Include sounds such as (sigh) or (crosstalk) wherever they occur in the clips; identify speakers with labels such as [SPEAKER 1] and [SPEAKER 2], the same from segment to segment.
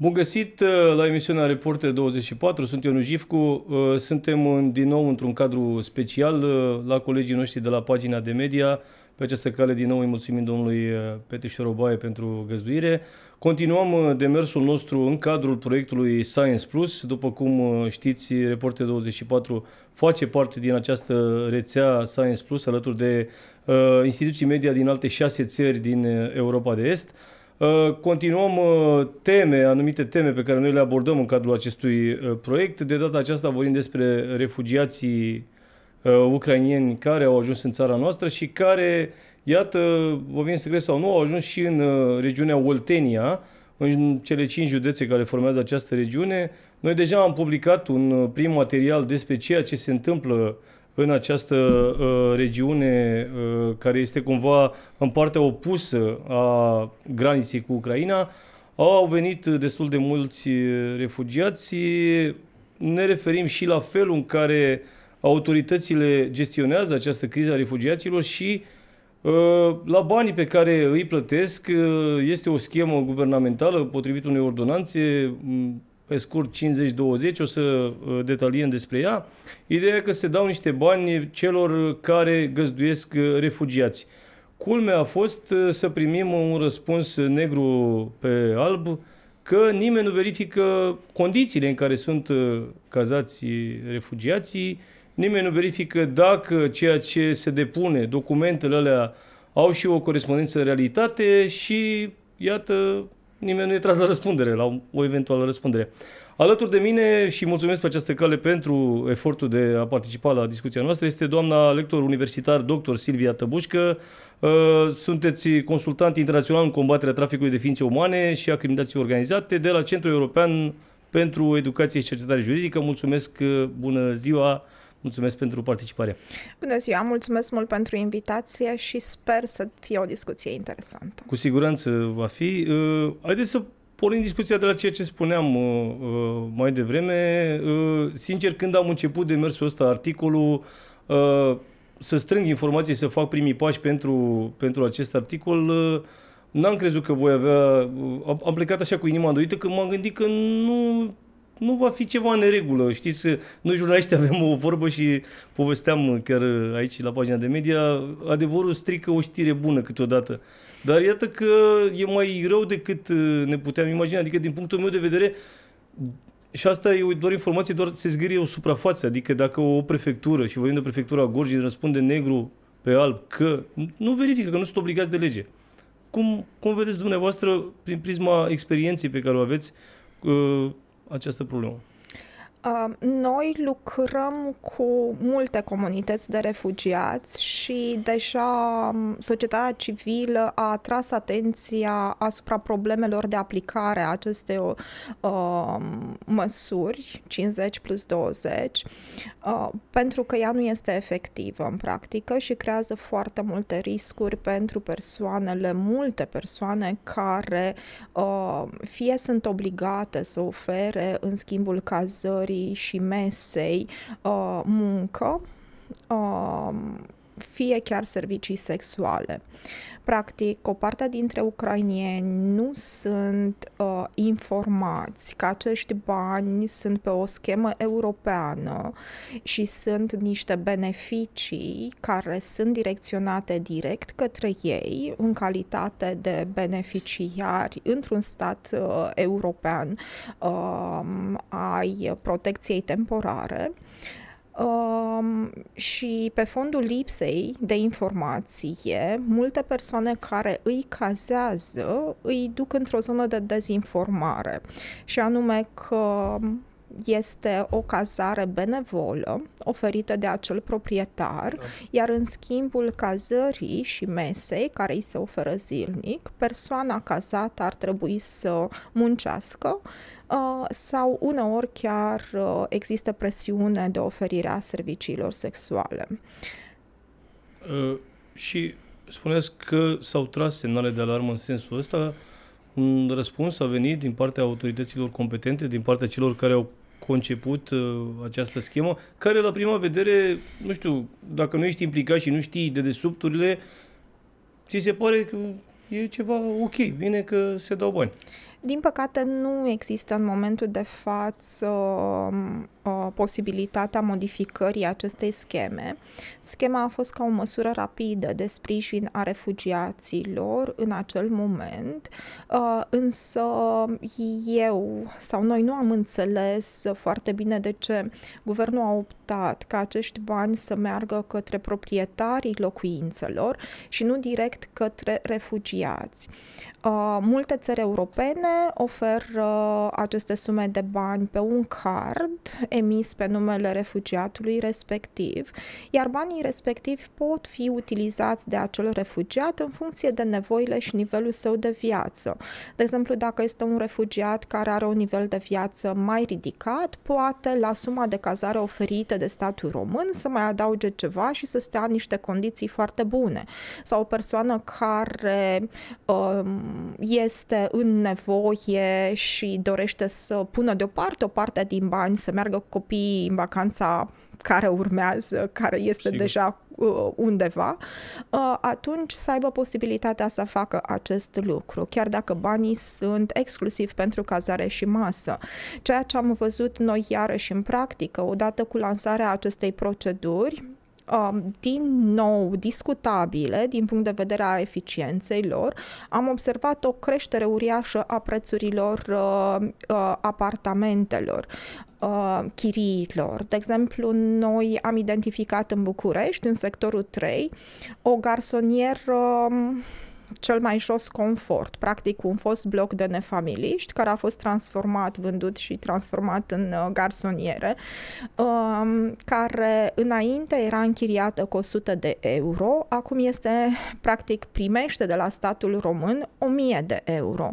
[SPEAKER 1] Bun găsit uh, la emisiunea Reporte 24, sunt Ionu Jifcu, uh, suntem din nou într-un cadru special uh, la colegii noștri de la pagina de media. Pe această cale din nou îi mulțumim domnului Petrișor Obaie pentru găzduire. Continuăm demersul nostru în cadrul proiectului Science Plus. După cum știți, Reporte 24 face parte din această rețea Science Plus alături de instituții media din alte șase țări din Europa de Est. Uh, continuăm uh, teme, anumite teme pe care noi le abordăm în cadrul acestui uh, proiect. De data aceasta vorbim despre refugiații ucrainieni care au ajuns în țara noastră și care, iată, vă vin să crezi sau nu, au ajuns și în regiunea Oltenia, în cele cinci județe care formează această regiune. Noi deja am publicat un prim material despre ceea ce se întâmplă în această uh, regiune uh, care este cumva în partea opusă a graniței cu Ucraina, au venit destul de mulți refugiați. Ne referim și la felul în care autoritățile gestionează această criză a refugiaților și uh, la banii pe care îi plătesc. Uh, este o schemă guvernamentală potrivit unei ordonanțe pe scurt 50-20, o să uh, detaliem despre ea. Ideea e că se dau niște bani celor care găzduiesc uh, refugiați. Culmea a fost uh, să primim un răspuns negru pe alb că nimeni nu verifică condițiile în care sunt cazați refugiații, nimeni nu verifică dacă ceea ce se depune, documentele alea, au și o corespondență în realitate și, iată, nimeni nu e tras la răspundere, la o eventuală răspundere. Alături de mine și mulțumesc pe această cale pentru efortul de a participa la discuția noastră este doamna lector universitar dr. Silvia Tăbușcă. Uh, sunteți consultant internațional în combaterea traficului de ființe umane și a criminalității organizate de la Centrul European pentru Educație și Cercetare Juridică. Mulțumesc, uh, bună ziua! Mulțumesc pentru participare.
[SPEAKER 2] Bună ziua, mulțumesc mult pentru invitație și sper să fie o discuție interesantă.
[SPEAKER 1] Cu siguranță va fi. Uh, haideți să pornim discuția de la ceea ce spuneam uh, uh, mai devreme. Sincer, când am început demersul ăsta, articolul, să strâng informații, să fac primii pași pentru, pentru acest articol, n-am crezut că voi avea... Am plecat așa cu inima îndoită că m-am gândit că nu nu va fi ceva în regulă. Știți, noi jurnaliști avem o vorbă și povesteam chiar aici la pagina de media, adevărul strică o știre bună câteodată. Dar iată că e mai rău decât ne puteam imagina, adică din punctul meu de vedere, și asta e doar informație, doar se zgârie o suprafață, adică dacă o prefectură, și vorbim de prefectura Gorj, răspunde negru pe alb că nu verifică, că nu sunt obligați de lege. Cum, cum vedeți dumneavoastră, prin prisma experienței pe care o aveți, această problemă.
[SPEAKER 2] Noi lucrăm cu multe comunități de refugiați și deja societatea civilă a atras atenția asupra problemelor de aplicare a acestei uh, um, măsuri 50 plus 20 uh, pentru că ea nu este efectivă în practică și creează foarte multe riscuri pentru persoanele, multe persoane care uh, fie sunt obligate să ofere în schimbul cazării cântării și mesei uh, muncă, uh, fie chiar servicii sexuale. Practic, o parte dintre ucrainieni nu sunt uh, informați că acești bani sunt pe o schemă europeană și sunt niște beneficii care sunt direcționate direct către ei în calitate de beneficiari într-un stat uh, european uh, ai protecției temporare. Uh, și pe fondul lipsei de informație, multe persoane care îi cazează îi duc într-o zonă de dezinformare, și anume că este o cazare benevolă oferită de acel proprietar, da. iar în schimbul cazării și mesei care îi se oferă zilnic, persoana cazată ar trebui să muncească Uh, sau uneori chiar uh, există presiune de oferirea serviciilor sexuale.
[SPEAKER 1] Uh, și spuneți că s-au tras semnale de alarmă în sensul ăsta. Un răspuns a venit din partea autorităților competente, din partea celor care au conceput uh, această schemă, care la prima vedere, nu știu, dacă nu ești implicat și nu știi de desubturile, ți se pare că e ceva ok, bine că se dau bani.
[SPEAKER 2] Din păcate, nu există în momentul de față um, posibilitatea modificării acestei scheme. Schema a fost ca o măsură rapidă de sprijin a refugiaților în acel moment, uh, însă eu sau noi nu am înțeles foarte bine de ce guvernul a optat ca acești bani să meargă către proprietarii locuințelor și nu direct către refugiați. Uh, multe țări europene oferă uh, aceste sume de bani pe un card emis pe numele refugiatului respectiv, iar banii respectivi pot fi utilizați de acel refugiat în funcție de nevoile și nivelul său de viață. De exemplu, dacă este un refugiat care are un nivel de viață mai ridicat, poate la suma de cazare oferită de statul român să mai adauge ceva și să stea în niște condiții foarte bune. Sau o persoană care um, este în nevoie și dorește să pună deoparte o parte din bani, să meargă cu copiii în vacanța care urmează, care este Sigur. deja uh, undeva, uh, atunci să aibă posibilitatea să facă acest lucru, chiar dacă banii sunt exclusiv pentru cazare și masă. Ceea ce am văzut noi iarăși în practică, odată cu lansarea acestei proceduri, Um, din nou discutabile din punct de vedere a eficienței lor, am observat o creștere uriașă a prețurilor uh, uh, apartamentelor uh, chiriilor. De exemplu, noi am identificat în București, în sectorul 3, o garsonieră um, cel mai jos confort, practic un fost bloc de nefamiliști care a fost transformat, vândut și transformat în uh, garsoniere, um, care înainte era închiriată cu 100 de euro, acum este, practic, primește de la statul român 1000 de euro.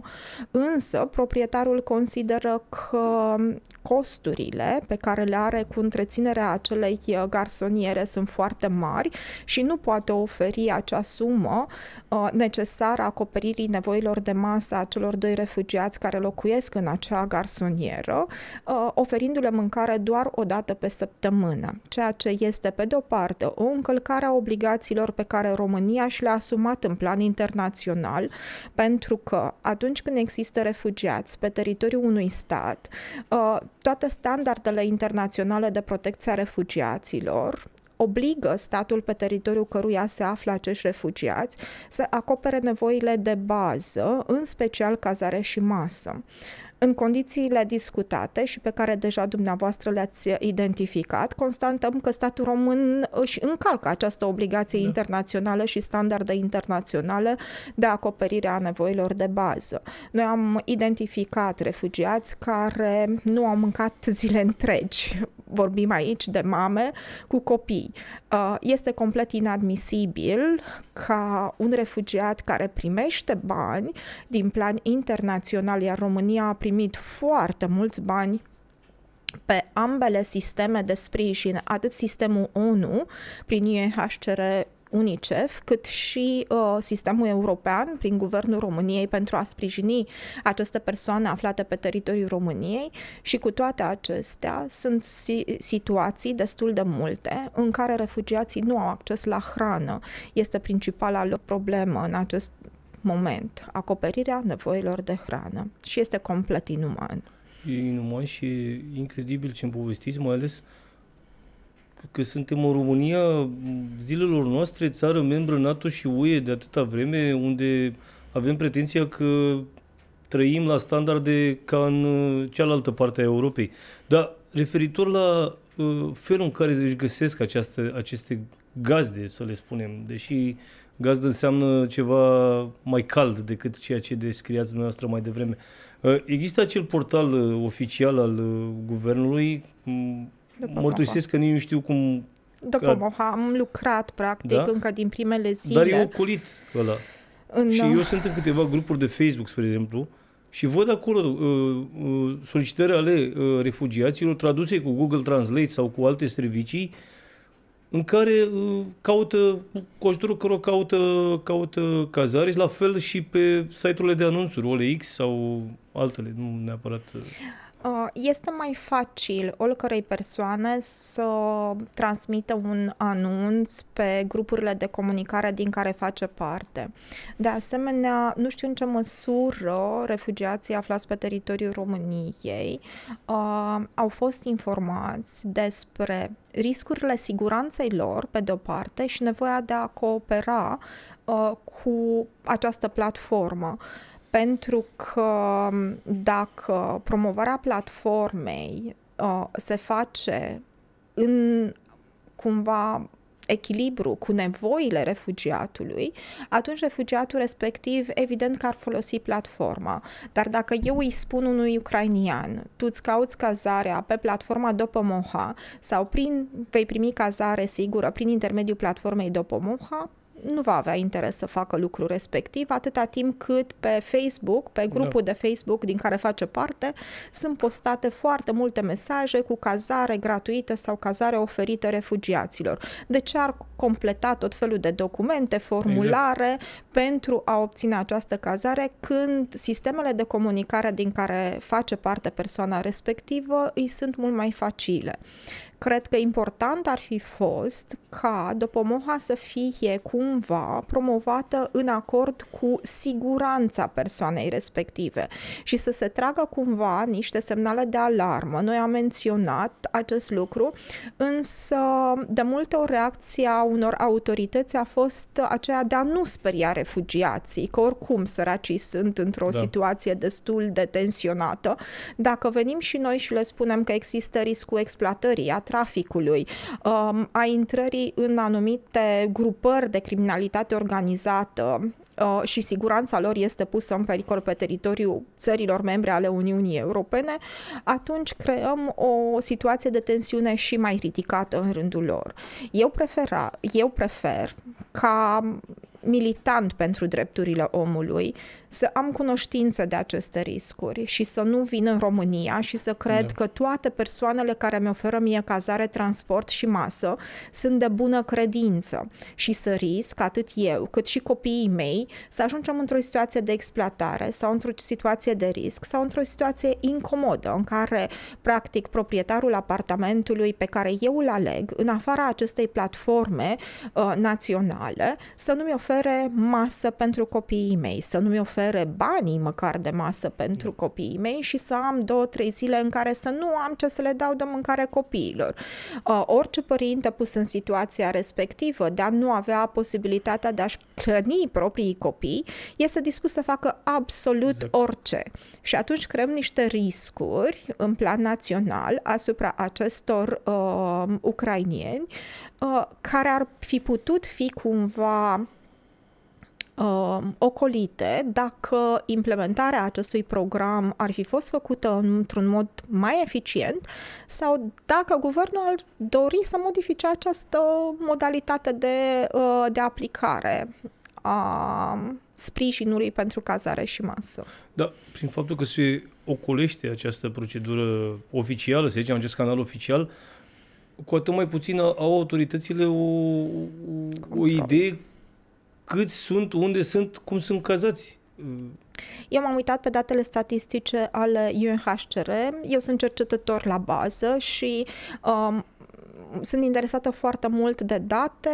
[SPEAKER 2] Însă, proprietarul consideră că costurile pe care le are cu întreținerea acelei uh, garsoniere sunt foarte mari și nu poate oferi acea sumă uh, necesară necesară acoperirii nevoilor de masă a celor doi refugiați care locuiesc în acea garsonieră, uh, oferindu-le mâncare doar o dată pe săptămână, ceea ce este, pe de-o parte, o încălcare a obligațiilor pe care România și le-a asumat în plan internațional, pentru că atunci când există refugiați pe teritoriul unui stat, uh, toate standardele internaționale de protecție a refugiaților, obligă statul pe teritoriul căruia se află acești refugiați să acopere nevoile de bază, în special cazare și masă. În condițiile discutate și pe care deja dumneavoastră le-ați identificat, constatăm că statul român își încalcă această obligație da. internațională și standarde internaționale de acoperire a nevoilor de bază. Noi am identificat refugiați care nu au mâncat zile întregi. Vorbim aici de mame cu copii. Uh, este complet inadmisibil ca un refugiat care primește bani din plan internațional, iar România a primit foarte mulți bani pe ambele sisteme de sprijin, atât sistemul ONU prin IHCR UNICEF, cât și uh, sistemul european prin Guvernul României pentru a sprijini aceste persoane aflate pe teritoriul României și cu toate acestea sunt si- situații destul de multe în care refugiații nu au acces la hrană. Este principala lor problemă în acest moment, acoperirea nevoilor de hrană și este complet inuman.
[SPEAKER 1] E inuman și incredibil ce-mi povestiți, mai ales că suntem în România zilelor noastre, țară membră NATO și UE de atâta vreme, unde avem pretenția că trăim la standarde ca în uh, cealaltă parte a Europei. Dar referitor la uh, felul în care își găsesc această, aceste gazde, să le spunem, deși gazdă înseamnă ceva mai cald decât ceea ce descriați dumneavoastră mai devreme. Uh, există acel portal uh, oficial al guvernului după Mărturisesc că nici nu știu cum... După
[SPEAKER 2] că... am lucrat, practic, da? încă din primele zile. Dar e
[SPEAKER 1] oculit ăla. În... Și uh, eu sunt în câteva grupuri de Facebook, spre exemplu, și văd acolo uh, uh, solicitări ale uh, refugiaților traduse cu Google Translate sau cu alte servicii în care uh, caută, cu ajutorul căror caută, caută cazare și la fel și pe site-urile de anunțuri, OLX sau altele, nu neapărat... Uh...
[SPEAKER 2] Uh, este mai facil oricărei persoane să transmită un anunț pe grupurile de comunicare din care face parte. De asemenea, nu știu în ce măsură refugiații aflați pe teritoriul României uh, au fost informați despre riscurile siguranței lor, pe de-o parte, și nevoia de a coopera uh, cu această platformă pentru că dacă promovarea platformei uh, se face în cumva echilibru cu nevoile refugiatului, atunci refugiatul respectiv evident că ar folosi platforma. Dar dacă eu îi spun unui ucrainian, tu îți cauți cazarea pe platforma Dopomoha sau prin, vei primi cazare sigură prin intermediul platformei Dopomoha, nu va avea interes să facă lucrul respectiv atâta timp cât pe Facebook, pe da. grupul da. de Facebook din care face parte, sunt postate foarte multe mesaje cu cazare gratuită sau cazare oferită refugiaților. De ce ar completa tot felul de documente, formulare exact. pentru a obține această cazare când sistemele de comunicare din care face parte persoana respectivă îi sunt mult mai facile. Cred că important ar fi fost ca Dopomoha să fie cumva promovată în acord cu siguranța persoanei respective și să se tragă cumva niște semnale de alarmă. Noi am menționat acest lucru, însă de multe ori reacția unor autorități a fost aceea de a nu speria refugiații, că oricum săracii sunt într-o da. situație destul de tensionată. Dacă venim și noi și le spunem că există riscul exploatării, traficului, um, a intrării în anumite grupări de criminalitate organizată, uh, și siguranța lor este pusă în pericol pe teritoriul țărilor membre ale Uniunii Europene, atunci creăm o situație de tensiune și mai ridicată în rândul lor. Eu, prefera, eu prefer ca militant pentru drepturile omului să am cunoștință de aceste riscuri și să nu vin în România și să cred da. că toate persoanele care mi oferă mie cazare, transport și masă sunt de bună credință și să risc atât eu cât și copiii mei să ajungem într-o situație de exploatare sau într-o situație de risc sau într-o situație incomodă în care practic proprietarul apartamentului pe care eu îl aleg în afara acestei platforme uh, naționale să nu-mi ofere masă pentru copiii mei, să nu-mi ofere ofere banii măcar de masă pentru mm. copiii mei și să am două, trei zile în care să nu am ce să le dau de mâncare copiilor. Uh, orice părinte pus în situația respectivă de a nu avea posibilitatea de a-și hrăni proprii copii este dispus să facă absolut exact. orice. Și atunci creăm niște riscuri în plan național asupra acestor uh, ucrainieni uh, care ar fi putut fi cumva uh, ocolite dacă implementarea acestui program ar fi fost făcută într-un mod mai eficient sau dacă guvernul ar dori să modifice această modalitate de, uh, de aplicare a sprijinului pentru cazare și masă.
[SPEAKER 1] Da, prin faptul că se ocolește această procedură oficială, să zicem, acest canal oficial, cu atât mai puțin au autoritățile o, o, o idee câți sunt, unde sunt, cum sunt căzați.
[SPEAKER 2] Eu m-am uitat pe datele statistice ale UNHCR. Eu sunt cercetător la bază și um, sunt interesată foarte mult de date,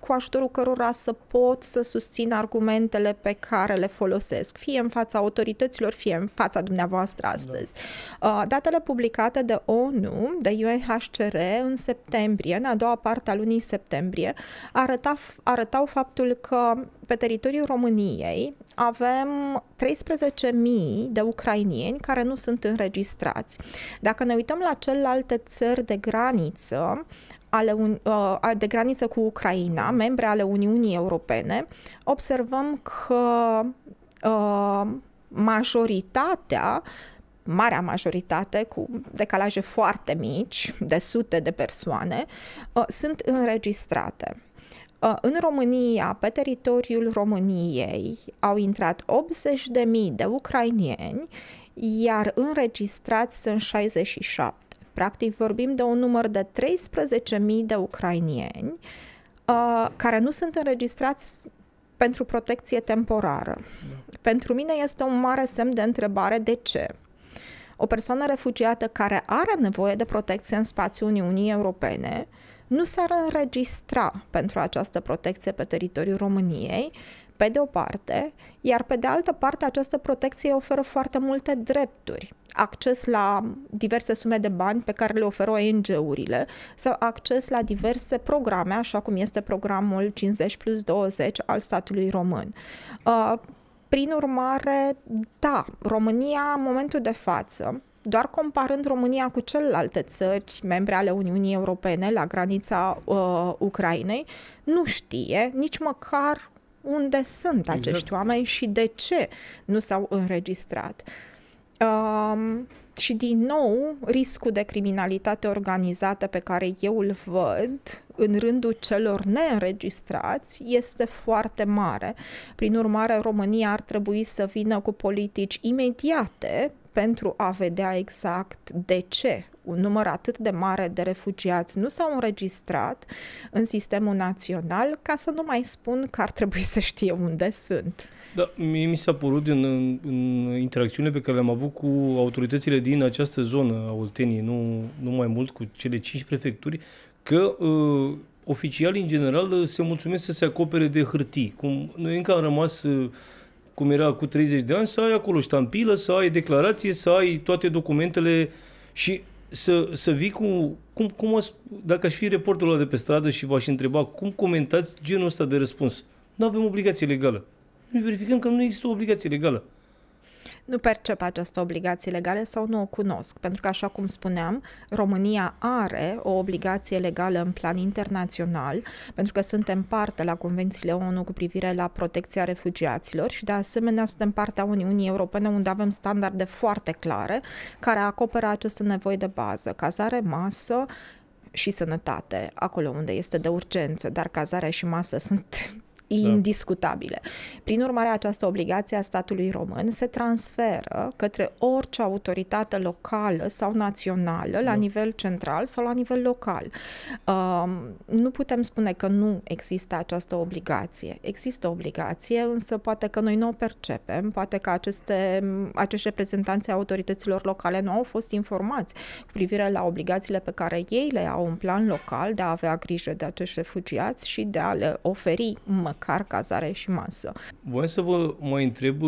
[SPEAKER 2] cu ajutorul cărora să pot să susțin argumentele pe care le folosesc, fie în fața autorităților, fie în fața dumneavoastră da. astăzi. Da. Datele publicate de ONU, de UNHCR, în septembrie, în a doua parte a lunii septembrie, arăta, arătau faptul că pe teritoriul României avem 13.000 de ucrainieni care nu sunt înregistrați. Dacă ne uităm la celelalte țări de graniță, ale un, uh, de graniță cu Ucraina, membre ale Uniunii Europene, observăm că uh, majoritatea marea majoritate, cu decalaje foarte mici, de sute de persoane, uh, sunt înregistrate. Uh, în România, pe teritoriul României, au intrat 80.000 de ucrainieni, iar înregistrați sunt 67. Practic vorbim de un număr de 13.000 de ucrainieni uh, care nu sunt înregistrați pentru protecție temporară. Da. Pentru mine este un mare semn de întrebare de ce. O persoană refugiată care are nevoie de protecție în spațiul Uniunii Europene nu s-ar înregistra pentru această protecție pe teritoriul României, pe de o parte, iar pe de altă parte această protecție oferă foarte multe drepturi. Acces la diverse sume de bani pe care le oferă ONG-urile sau acces la diverse programe, așa cum este programul 50 plus 20 al statului român. Uh, prin urmare, da, România în momentul de față doar comparând România cu celelalte țări membre ale Uniunii Europene la granița uh, Ucrainei, nu știe nici măcar unde sunt exact. acești oameni și de ce nu s-au înregistrat. Um, și din nou, riscul de criminalitate organizată pe care eu îl văd în rândul celor neînregistrați este foarte mare. Prin urmare, România ar trebui să vină cu politici imediate pentru a vedea exact de ce un număr atât de mare de refugiați nu s-au înregistrat în sistemul național, ca să nu mai spun că ar trebui să știe unde sunt.
[SPEAKER 1] Da, mie mi s-a părut în, în interacțiune pe care le-am avut cu autoritățile din această zonă a Olteniei, nu, nu mai mult cu cele cinci prefecturi, că uh, oficialii în general uh, se mulțumesc să se acopere de hârtii. Cum noi încă am rămas uh, cum era cu 30 de ani, să ai acolo ștampilă, să ai declarație, să ai toate documentele și să, să vii cu... Cum, cum ați, dacă aș fi reporterul ăla de pe stradă și v-aș întreba cum comentați genul ăsta de răspuns, nu avem obligație legală. Noi verificăm că nu există o obligație legală
[SPEAKER 2] nu percep această obligație legală sau nu o cunosc, pentru că, așa cum spuneam, România are o obligație legală în plan internațional, pentru că suntem parte la convențiile ONU cu privire la protecția refugiaților și, de asemenea, suntem partea Uniunii Europene, unde avem standarde foarte clare care acoperă aceste nevoi de bază, cazare, masă, și sănătate, acolo unde este de urgență, dar cazarea și masă sunt da. indiscutabile. Da. Prin urmare, această obligație a statului român se transferă către orice autoritate locală sau națională, la da. nivel central sau la nivel local. Uh, nu putem spune că nu există această obligație. Există obligație, însă poate că noi nu o percepem, poate că aceste, acești reprezentanți autorităților locale nu au fost informați cu privire la obligațiile pe care ei le au în plan local de a avea grijă de acești refugiați și de a le oferi mă măcar cazare și masă.
[SPEAKER 1] Voi să vă mai întreb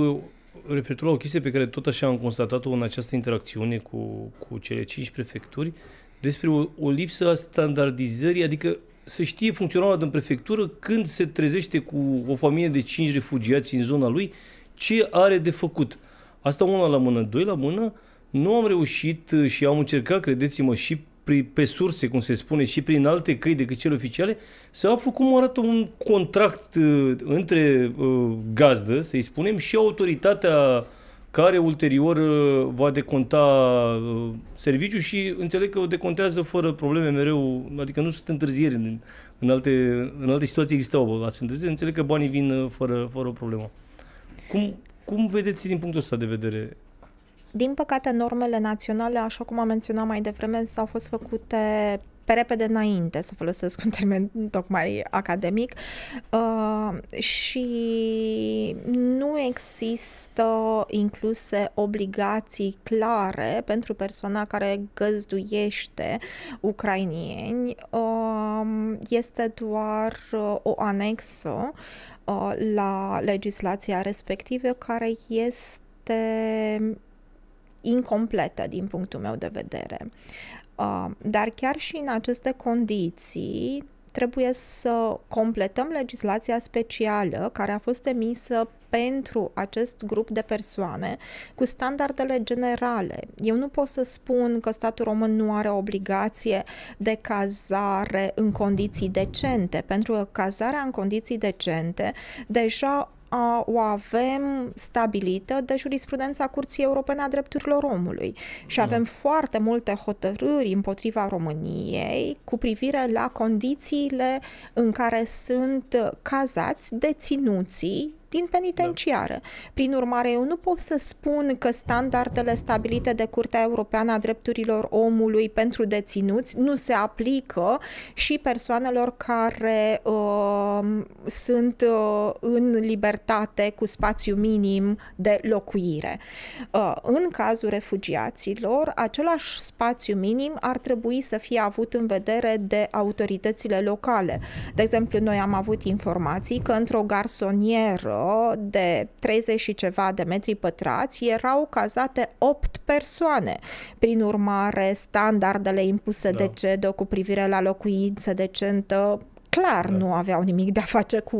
[SPEAKER 1] referitor la o chestie pe care tot așa am constatat-o în această interacțiune cu, cu cele cinci prefecturi, despre o, o lipsă a standardizării, adică să știe funcționarul din prefectură când se trezește cu o familie de cinci refugiați în zona lui, ce are de făcut. Asta una la mână, doi la mână, nu am reușit și am încercat, credeți-mă, și pe surse, cum se spune, și prin alte căi decât cele oficiale, să aflu cum arată un contract uh, între uh, gazdă, să-i spunem, și autoritatea care ulterior uh, va deconta uh, serviciu și înțeleg că o decontează fără probleme mereu, adică nu sunt întârzieri în, în, alte, în alte situații existau ați întârzieri, înțeleg că banii vin uh, fără, fără o problemă. Cum, cum vedeți din punctul ăsta de vedere
[SPEAKER 2] din păcate, normele naționale, așa cum am menționat mai devreme, s-au fost făcute pe repede înainte, să folosesc un termen tocmai academic, uh, și nu există incluse obligații clare pentru persoana care găzduiește ucrainieni. Uh, este doar uh, o anexă uh, la legislația respectivă care este incompletă din punctul meu de vedere. Uh, dar chiar și în aceste condiții trebuie să completăm legislația specială care a fost emisă pentru acest grup de persoane cu standardele generale. Eu nu pot să spun că statul român nu are obligație de cazare în condiții decente, pentru că cazarea în condiții decente deja o avem stabilită de jurisprudența Curții Europene a Drepturilor Omului și da. avem mm. foarte multe hotărâri împotriva României cu privire la condițiile în care sunt cazați deținuții din penitenciară. Da. Prin urmare, eu nu pot să spun că standardele stabilite de Curtea Europeană a Drepturilor Omului pentru deținuți nu se aplică și persoanelor care uh, sunt uh, în libertate cu spațiu minim de locuire. Uh, în cazul refugiaților, același spațiu minim ar trebui să fie avut în vedere de autoritățile locale. De exemplu, noi am avut informații că într-o garsonieră de 30 și ceva de metri pătrați erau cazate 8 persoane. Prin urmare, standardele impuse da. de CEDO cu privire la locuință decentă clar da. nu aveau nimic de a face cu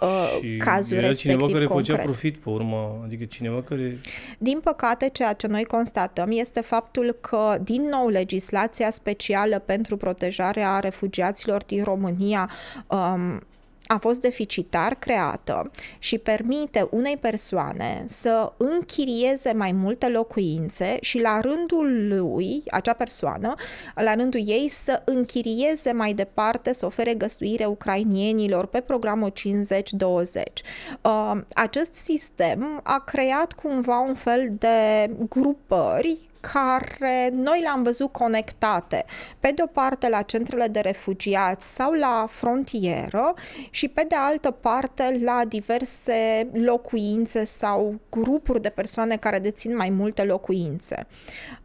[SPEAKER 1] uh, și cazul era respectiv cineva care concret. făcea profit pe urmă, adică cineva care...
[SPEAKER 2] Din păcate, ceea ce noi constatăm este faptul că, din nou, legislația specială pentru protejarea refugiaților din România um, a fost deficitar creată și permite unei persoane să închirieze mai multe locuințe și la rândul lui, acea persoană, la rândul ei să închirieze mai departe, să ofere găstuire ucrainienilor pe programul 50-20. Uh, acest sistem a creat cumva un fel de grupări care noi le-am văzut conectate, pe de o parte la centrele de refugiați sau la frontieră și pe de altă parte la diverse locuințe sau grupuri de persoane care dețin mai multe locuințe.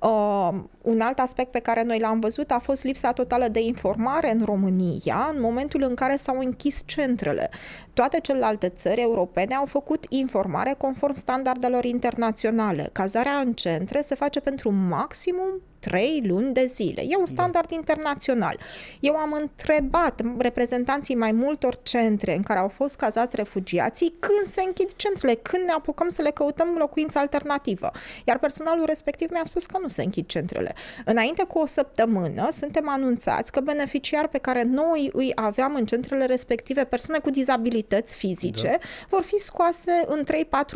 [SPEAKER 2] Ă, un alt aspect pe care noi l-am văzut a fost lipsa totală de informare în România în momentul în care s-au închis centrele. Toate celelalte țări europene au făcut informare conform standardelor internaționale. Cazarea în centre se face pentru maximum trei luni de zile. E un da. standard da. internațional. Eu am întrebat reprezentanții mai multor centre în care au fost cazați refugiații când se închid centrele, când ne apucăm să le căutăm locuință alternativă. Iar personalul respectiv mi-a spus că nu se închid centrele. Înainte cu o săptămână suntem anunțați că beneficiar pe care noi îi aveam în centrele respective, persoane cu dizabilități fizice, da. vor fi scoase în 3-4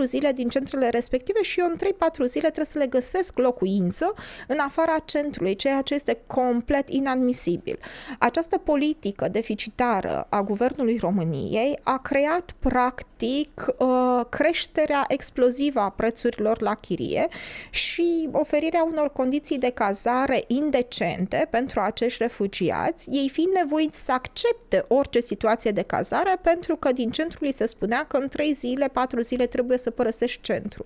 [SPEAKER 2] zile din centrele respective și eu în 3-4 zile trebuie să le găsesc locuință în afara afara centrului, ceea ce este complet inadmisibil. Această politică deficitară a guvernului României a creat practic uh, creșterea explozivă a prețurilor la chirie și oferirea unor condiții de cazare indecente pentru acești refugiați, ei fiind nevoiți să accepte orice situație de cazare pentru că din centrul li se spunea că în 3 zile, 4 zile trebuie să părăsești centru.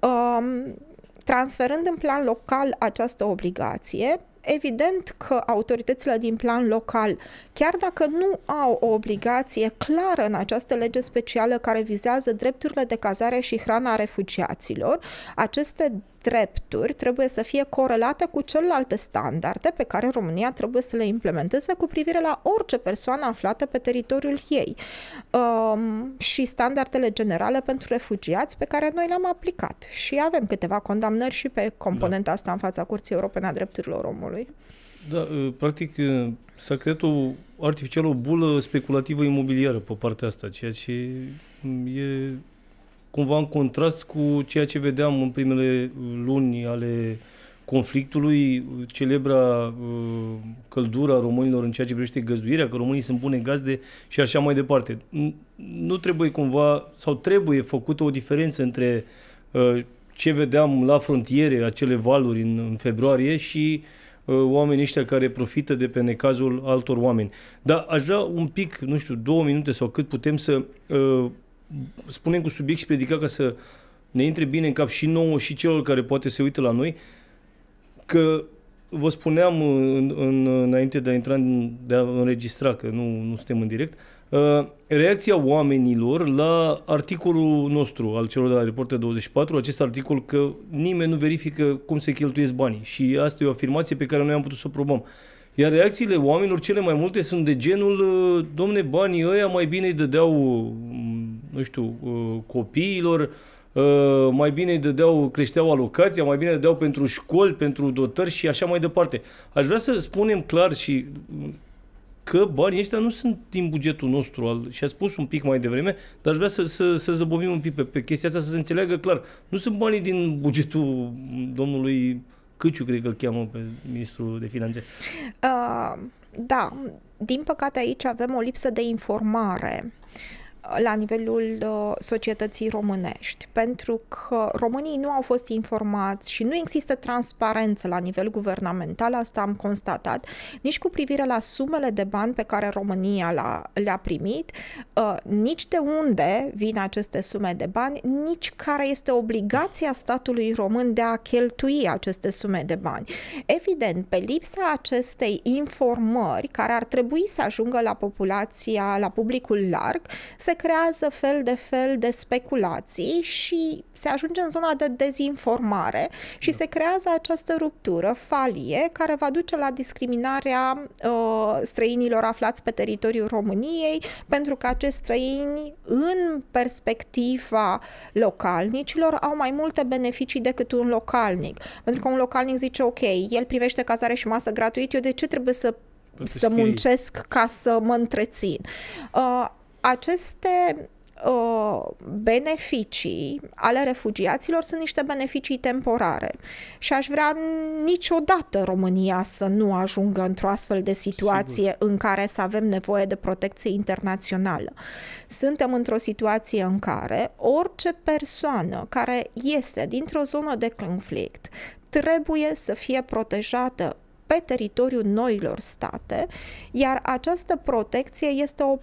[SPEAKER 2] Um, transferând în plan local această obligație, evident că autoritățile din plan local, chiar dacă nu au o obligație clară în această lege specială care vizează drepturile de cazare și hrana refugiaților, aceste drepturi trebuie să fie corelate cu celelalte standarde pe care România trebuie să le implementeze cu privire la orice persoană aflată pe teritoriul ei um, și standardele generale pentru refugiați pe care noi le-am aplicat. Și avem câteva condamnări și pe componenta da. asta în fața Curții Europene a Drepturilor Omului.
[SPEAKER 1] Da, uh, practic uh, s-a creat o, artificială o bulă speculativă imobiliară pe partea asta, ceea ce mm, e cumva în contrast cu ceea ce vedeam în primele luni ale conflictului, celebra uh, căldura românilor în ceea ce privește găzduirea, că românii sunt bune gazde și așa mai departe. Nu trebuie cumva, sau trebuie făcută o diferență între uh, ce vedeam la frontiere, acele valuri în, în februarie și uh, oamenii ăștia care profită de pe necazul altor oameni. Dar aș vrea un pic, nu știu, două minute sau cât putem să spunem cu subiect și predicat ca să ne intre bine în cap și nouă și celor care poate se uită la noi, că vă spuneam uh, în, în, înainte de a intra în, de a înregistra, că nu, nu suntem în direct, uh, reacția oamenilor la articolul nostru al celor de la Reporter 24, acest articol că nimeni nu verifică cum se cheltuiesc banii și asta e o afirmație pe care noi am putut să o probăm. Iar reacțiile oamenilor cele mai multe sunt de genul, uh, domne, banii ăia mai bine îi dădeau mm, nu știu, uh, copiilor, uh, mai bine îi dădeau, creșteau alocația, mai bine dădeau pentru școli, pentru dotări și așa mai departe. Aș vrea să spunem clar și că banii ăștia nu sunt din bugetul nostru, al, și a spus un pic mai devreme, dar aș vrea să, să, să zăbovim un pic pe, pe chestia asta, să se înțeleagă clar. Nu sunt banii din bugetul domnului Căciu, cred că îl cheamă pe ministrul de finanțe.
[SPEAKER 2] Uh, da, din păcate aici avem o lipsă de informare. Uh, la nivelul uh, societății românești, pentru că românii nu au fost informați și nu există transparență la nivel guvernamental, asta am constatat, nici cu privire la sumele de bani pe care România le-a primit, uh, nici de unde vin aceste sume de bani, nici care este obligația statului român de a cheltui aceste sume de bani. Evident, pe lipsa acestei informări care ar trebui să ajungă la populația, la publicul larg, se se creează fel de fel de speculații și se ajunge în zona de dezinformare și da. se creează această ruptură falie care va duce la discriminarea uh, străinilor aflați pe teritoriul României, pentru că acești străini, în perspectiva localnicilor, au mai multe beneficii decât un localnic. Pentru că un localnic zice, ok, el privește cazare și masă gratuit, eu de ce trebuie să să muncesc ca să mă întrețin. Uh, aceste uh, beneficii ale refugiaților sunt niște beneficii temporare și aș vrea niciodată România să nu ajungă într-o astfel de situație Sigur. în care să avem nevoie de protecție internațională. Suntem într-o situație în care orice persoană care iese dintr-o zonă de conflict trebuie să fie protejată pe teritoriul noilor state, iar această protecție este o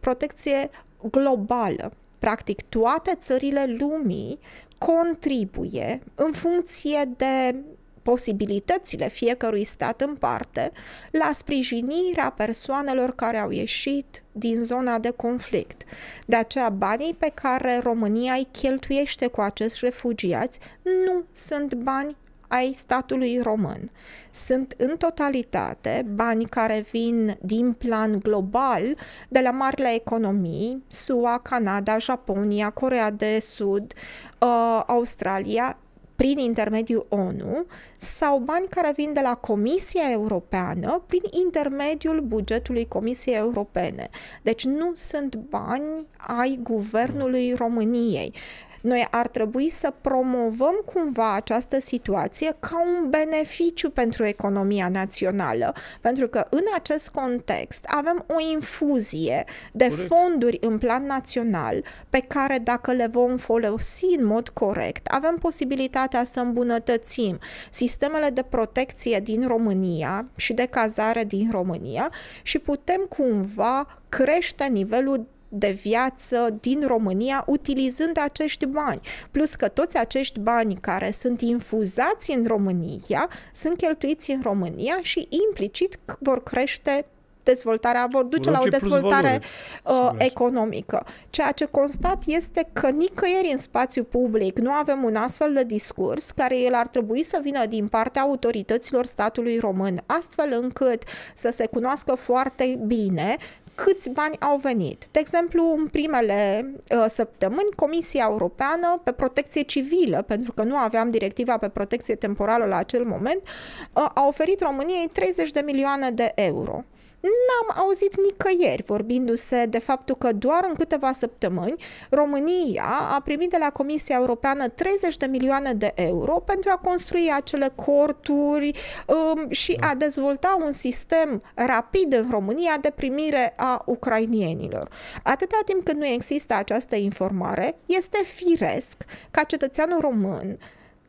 [SPEAKER 2] protecție globală. Practic, toate țările lumii contribuie în funcție de posibilitățile fiecărui stat în parte la sprijinirea persoanelor care au ieșit din zona de conflict. De aceea, banii pe care România îi cheltuiește cu acești refugiați nu sunt bani ai statului român. Sunt în totalitate bani care vin din plan global de la marile economii, SUA, Canada, Japonia, Corea de Sud, uh, Australia, prin intermediul ONU sau bani care vin de la Comisia Europeană prin intermediul bugetului Comisiei Europene. Deci nu sunt bani ai guvernului României. Noi ar trebui să promovăm cumva această situație ca un beneficiu pentru economia națională, pentru că în acest context avem o infuzie de corect. fonduri în plan național pe care dacă le vom folosi în mod corect, avem posibilitatea să îmbunătățim sistemele de protecție din România și de cazare din România și putem cumva crește nivelul de viață din România utilizând acești bani. Plus că toți acești bani care sunt infuzați în România sunt cheltuiți în România și implicit vor crește dezvoltarea, vor duce la o dezvoltare uh, economică. Ceea ce constat este că nicăieri în spațiu public nu avem un astfel de discurs care el ar trebui să vină din partea autorităților statului român, astfel încât să se cunoască foarte bine câți bani au venit. De exemplu, în primele uh, săptămâni, Comisia Europeană pe protecție civilă, pentru că nu aveam directiva pe protecție temporală la acel moment, uh, a oferit României 30 de milioane de euro n-am auzit nicăieri vorbindu-se de faptul că doar în câteva săptămâni România a primit de la Comisia Europeană 30 de milioane de euro pentru a construi acele corturi um, și da. a dezvolta un sistem rapid în România de primire a ucrainienilor. Atâta timp cât nu există această informare, este firesc ca cetățeanul român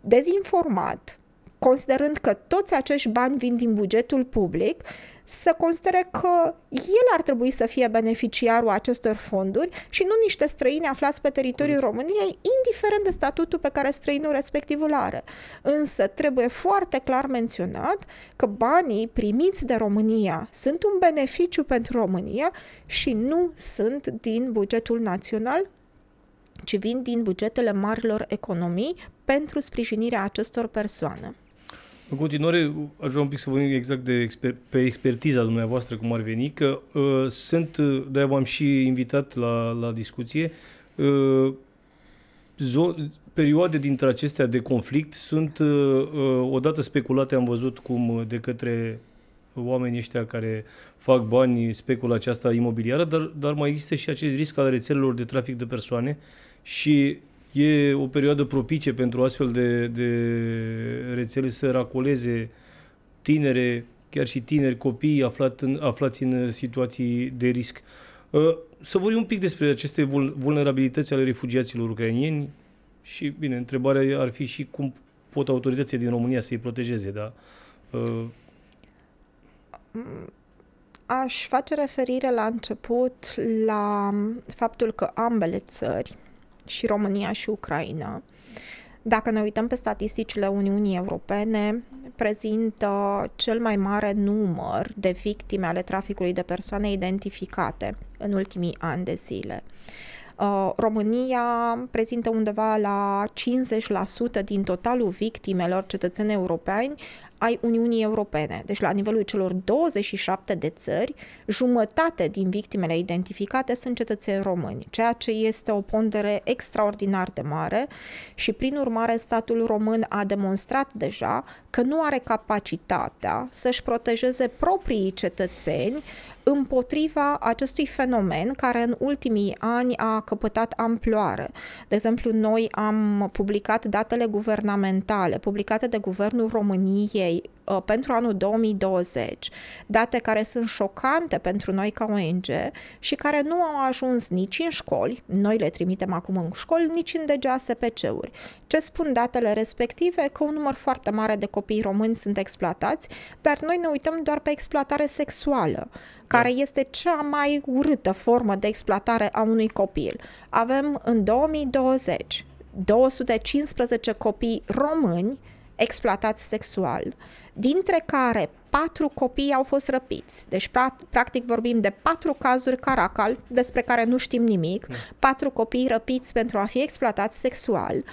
[SPEAKER 2] dezinformat, considerând că toți acești bani vin din bugetul public, să considere că el ar trebui să fie beneficiarul acestor fonduri și nu niște străini aflați pe teritoriul României, indiferent de statutul pe care străinul respectiv îl are. Însă trebuie foarte clar menționat că banii primiți de România sunt un beneficiu pentru România și nu sunt din bugetul național, ci vin din bugetele marilor economii pentru sprijinirea acestor persoane.
[SPEAKER 1] În continuare, aș vrea un pic să vorbim exact de exper- pe expertiza dumneavoastră, cum ar veni, că uh, sunt, de-aia v-am și invitat la, la discuție, uh, zo- perioade dintre acestea de conflict sunt uh, uh odată speculate, am văzut cum uh, de către oamenii ăștia care fac bani specula aceasta imobiliară, dar, dar mai există și acest risc al rețelelor de trafic de persoane și E o perioadă propice pentru astfel de, de rețele să racoleze tinere, chiar și tineri, copii aflat în, aflați în situații de risc. Ă, să vorbim un pic despre aceste vulnerabilități ale refugiaților ucrainieni și, bine, întrebarea ar fi și cum pot autoritățile din România să-i protejeze, da? Ă,
[SPEAKER 2] Aș face referire la început la faptul că ambele țări, și România și Ucraina. Dacă ne uităm pe statisticile Uniunii Europene, prezintă cel mai mare număr de victime ale traficului de persoane identificate în ultimii ani de zile. Uh, România prezintă undeva la 50% din totalul victimelor cetățeni europeni ai Uniunii Europene. Deci, la nivelul celor 27 de țări, jumătate din victimele identificate sunt cetățeni români, ceea ce este o pondere extraordinar de mare și, prin urmare, statul român a demonstrat deja că nu are capacitatea să-și protejeze proprii cetățeni împotriva acestui fenomen care în ultimii ani a căpătat amploare. De exemplu, noi am publicat datele guvernamentale publicate de Guvernul României Uh, pentru anul 2020, date care sunt șocante pentru noi ca ONG și care nu au ajuns nici în școli, noi le trimitem acum în școli, nici în DGASPC-uri. Ce spun datele respective? Că un număr foarte mare de copii români sunt exploatați, dar noi ne uităm doar pe exploatare sexuală, care da. este cea mai urâtă formă de exploatare a unui copil. Avem în 2020 215 copii români exploatați sexual dintre care patru copii au fost răpiți. Deci, practic, vorbim de patru cazuri Caracal, despre care nu știm nimic, hmm. patru copii răpiți pentru a fi exploatați sexual.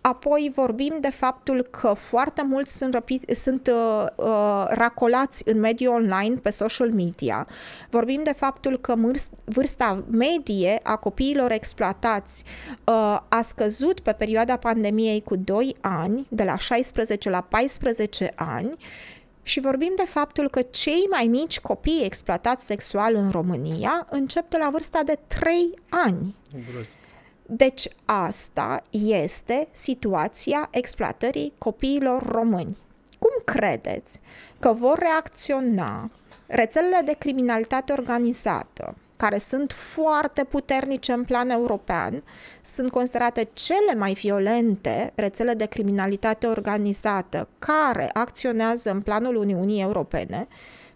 [SPEAKER 2] Apoi vorbim de faptul că foarte mulți sunt, răpiți, sunt uh, uh, racolați în mediul online, pe social media. Vorbim de faptul că vârsta medie a copiilor exploatați uh, a scăzut pe perioada pandemiei cu 2 ani, de la 16 la 14 ani și vorbim de faptul că cei mai mici copii exploatați sexual în România încep de la vârsta de 3 ani. Deci asta este situația exploatării copiilor români. Cum credeți că vor reacționa rețelele de criminalitate organizată, care sunt foarte puternice în plan european, sunt considerate cele mai violente rețele de criminalitate organizată care acționează în planul Uniunii Europene,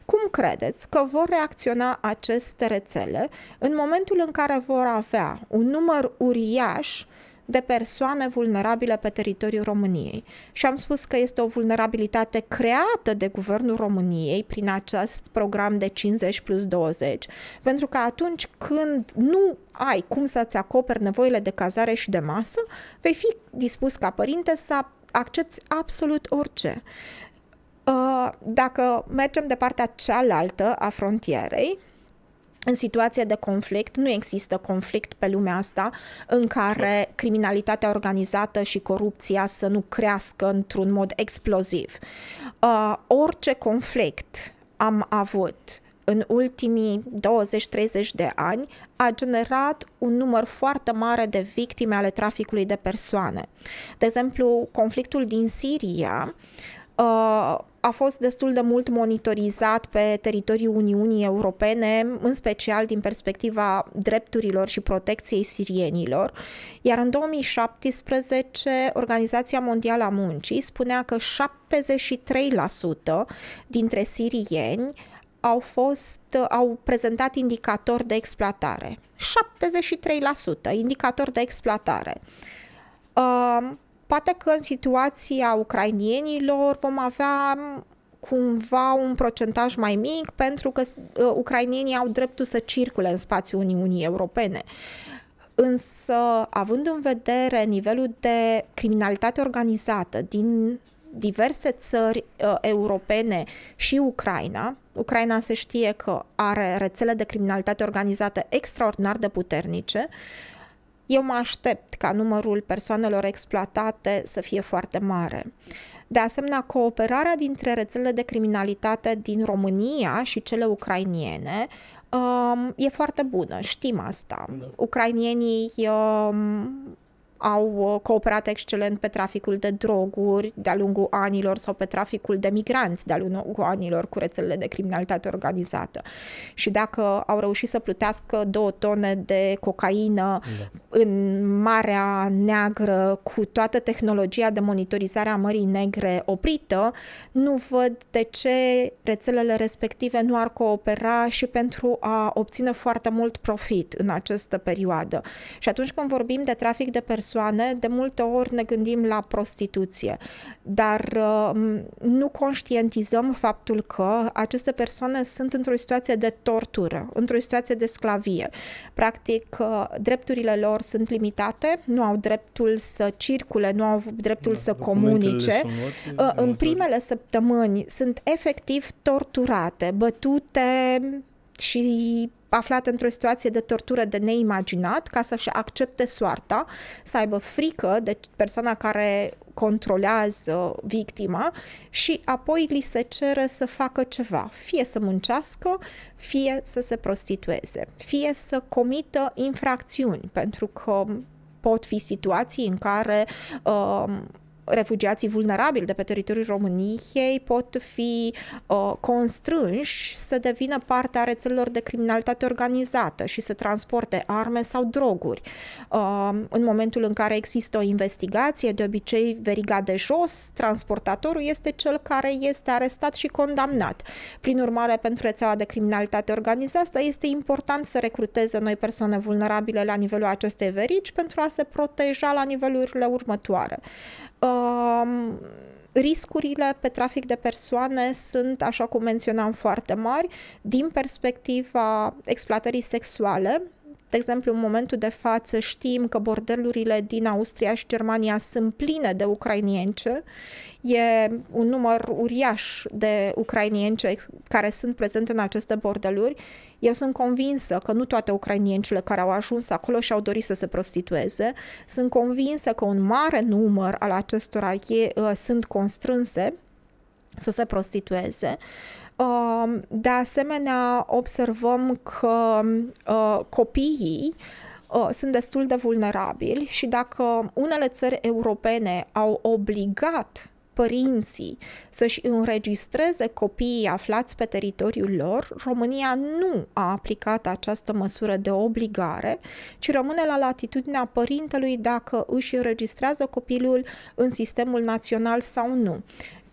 [SPEAKER 2] cum credeți că vor reacționa aceste rețele în momentul în care vor avea un număr uriaș de persoane vulnerabile pe teritoriul României. Și am spus că este o vulnerabilitate creată de Guvernul României prin acest program de 50 plus 20, pentru că atunci când nu ai cum să-ți acoperi nevoile de cazare și de masă, vei fi dispus ca părinte să accepti absolut orice. Uh, dacă mergem de partea cealaltă a frontierei, în situația de conflict, nu există conflict pe lumea asta în care criminalitatea organizată și corupția să nu crească într-un mod exploziv. Uh, orice conflict am avut în ultimii 20-30 de ani a generat un număr foarte mare de victime ale traficului de persoane. De exemplu, conflictul din Siria uh, a fost destul de mult monitorizat pe teritoriul Uniunii Europene, în special din perspectiva drepturilor și protecției sirienilor, iar în 2017 Organizația Mondială a Muncii spunea că 73% dintre sirieni au, fost, au prezentat indicatori de exploatare. 73% indicator de exploatare. Uh, Poate că în situația ucrainienilor vom avea cumva un procentaj mai mic pentru că uh, ucrainienii au dreptul să circule în spațiul Uniunii Europene. Însă, având în vedere nivelul de criminalitate organizată din diverse țări uh, europene și Ucraina, Ucraina se știe că are rețele de criminalitate organizată extraordinar de puternice, uh, eu mă aștept ca numărul persoanelor exploatate să fie foarte mare. De asemenea, cooperarea dintre rețelele de criminalitate din România și cele ucrainiene um, e foarte bună, știm asta. Da. Ucrainienii um, au uh, cooperat excelent pe traficul de droguri de-a lungul anilor sau pe traficul de migranți de-a lungul anilor cu rețelele de criminalitate organizată. Și dacă au reușit să plutească două tone de cocaină da. în Marea Neagră cu toată tehnologia de monitorizare a Mării Negre oprită, nu văd de ce rețelele respective nu ar coopera și pentru a obține foarte mult profit în această perioadă. Și atunci când vorbim de trafic de persoane, persoane, de multe ori ne gândim la prostituție, dar um, nu conștientizăm faptul că aceste persoane sunt într-o situație de tortură, într-o situație de sclavie. Practic, uh, drepturile lor sunt limitate, nu au dreptul să circule, nu au dreptul da, să comunice. Not, uh, În primele săptămâni sunt efectiv torturate, bătute și aflat într-o situație de tortură de neimaginat ca să-și accepte soarta, să aibă frică de persoana care controlează victima și apoi li se cere să facă ceva, fie să muncească, fie să se prostitueze, fie să comită infracțiuni, pentru că pot fi situații în care uh, refugiații vulnerabili de pe teritoriul României pot fi uh, constrânși să devină parte a rețelelor de criminalitate organizată și să transporte arme sau droguri. Uh, în momentul în care există o investigație, de obicei veriga de jos, transportatorul este cel care este arestat și condamnat. Prin urmare, pentru rețeaua de criminalitate organizată este important să recruteze noi persoane vulnerabile la nivelul acestei verici pentru a se proteja la nivelurile următoare. Um, riscurile pe trafic de persoane sunt, așa cum menționam, foarte mari din perspectiva exploatării sexuale, de exemplu, în momentul de față știm că bordelurile din Austria și Germania sunt pline de ucrainience. E un număr uriaș de ucrainience care sunt prezente în aceste bordeluri. Eu sunt convinsă că nu toate ucrainiencele care au ajuns acolo și-au dorit să se prostitueze. Sunt convinsă că un mare număr al acestora e, ă, sunt constrânse să se prostitueze. Uh, Um, de asemenea, observăm că uh, copiii uh, sunt destul de vulnerabili și dacă unele țări europene au obligat părinții să-și înregistreze copiii aflați pe teritoriul lor, România nu a aplicat această măsură de obligare, ci rămâne la latitudinea părintelui dacă își înregistrează copilul în sistemul național sau nu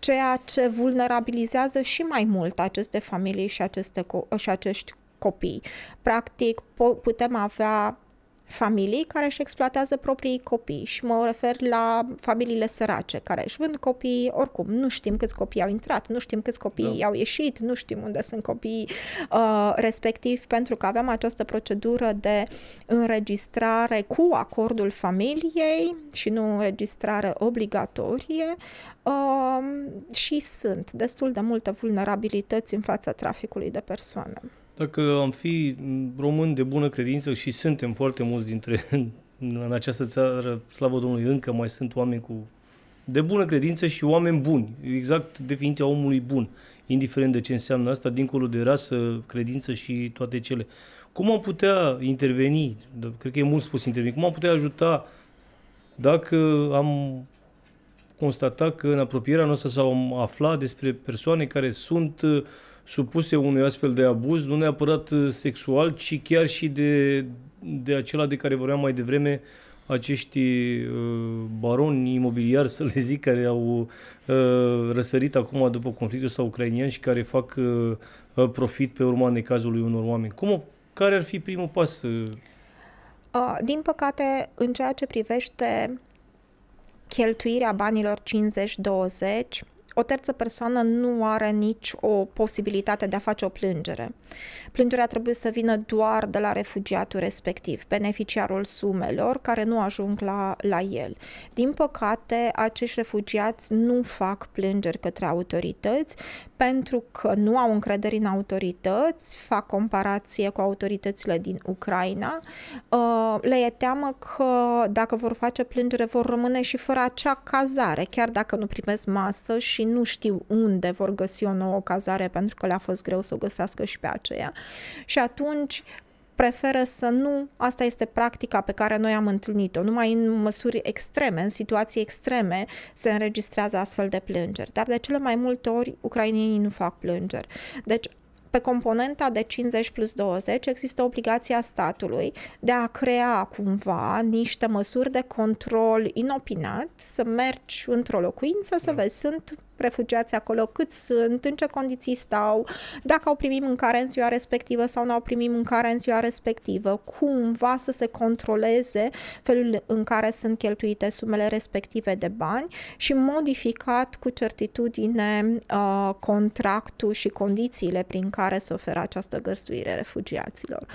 [SPEAKER 2] ceea ce vulnerabilizează și mai mult aceste familii și, aceste co- și acești copii. Practic, putem avea familii care își exploatează proprii copii și mă refer la familiile sărace care își vând copii oricum nu știm câți copii au intrat, nu știm câți copii da. au ieșit, nu știm unde sunt copiii uh, respectiv pentru că aveam această procedură de înregistrare cu acordul familiei și nu înregistrare obligatorie uh, și sunt destul de multe vulnerabilități în fața traficului de persoane.
[SPEAKER 1] Dacă am fi român de bună credință și suntem foarte mulți dintre (laughs) în această țară, slavă Domnului, încă mai sunt oameni cu de bună credință și oameni buni. Exact definiția omului bun, indiferent de ce înseamnă asta, dincolo de rasă, credință și toate cele. Cum am putea interveni, da, cred că e mult spus interveni, cum am putea ajuta dacă am constatat că în apropierea noastră s-au aflat despre persoane care sunt uh, supuse unui astfel de abuz, nu neapărat uh, sexual, ci chiar și de, de acela de care vorbeam mai devreme, acești uh, baroni imobiliari, (laughs) să le zic, care au uh, răsărit acum după conflictul sau ucrainian și care fac uh, profit pe urma necazului unor oameni. Cum, care ar fi primul pas? Uh?
[SPEAKER 2] Din păcate, în ceea ce privește cheltuirea banilor 50-20, o terță persoană nu are nici o posibilitate de a face o plângere. Plângerea trebuie să vină doar de la refugiatul respectiv, beneficiarul sumelor care nu ajung la, la el. Din păcate, acești refugiați nu fac plângeri către autorități pentru că nu au încredere în autorități, fac comparație cu autoritățile din Ucraina, uh, le e teamă că dacă vor face plângere vor rămâne și fără acea cazare, chiar dacă nu primesc masă și nu știu unde vor găsi o nouă cazare pentru că le-a fost greu să o găsească și pe aceea. Și atunci preferă să nu, asta este practica pe care noi am întâlnit-o, numai în măsuri extreme, în situații extreme, se înregistrează astfel de plângeri. Dar de cele mai multe ori, ucrainienii nu fac plângeri. Deci, pe componenta de 50 plus 20 există obligația statului de a crea cumva niște măsuri de control inopinat, să mergi într-o locuință, să da. vezi, sunt refugiații acolo, cât sunt, în ce condiții stau, dacă au primit mâncare în ziua respectivă sau nu au primit mâncare în ziua respectivă, cumva să se controleze felul în care sunt cheltuite sumele respective de bani și modificat cu certitudine uh, contractul și condițiile prin care se oferă această găzduire refugiaților.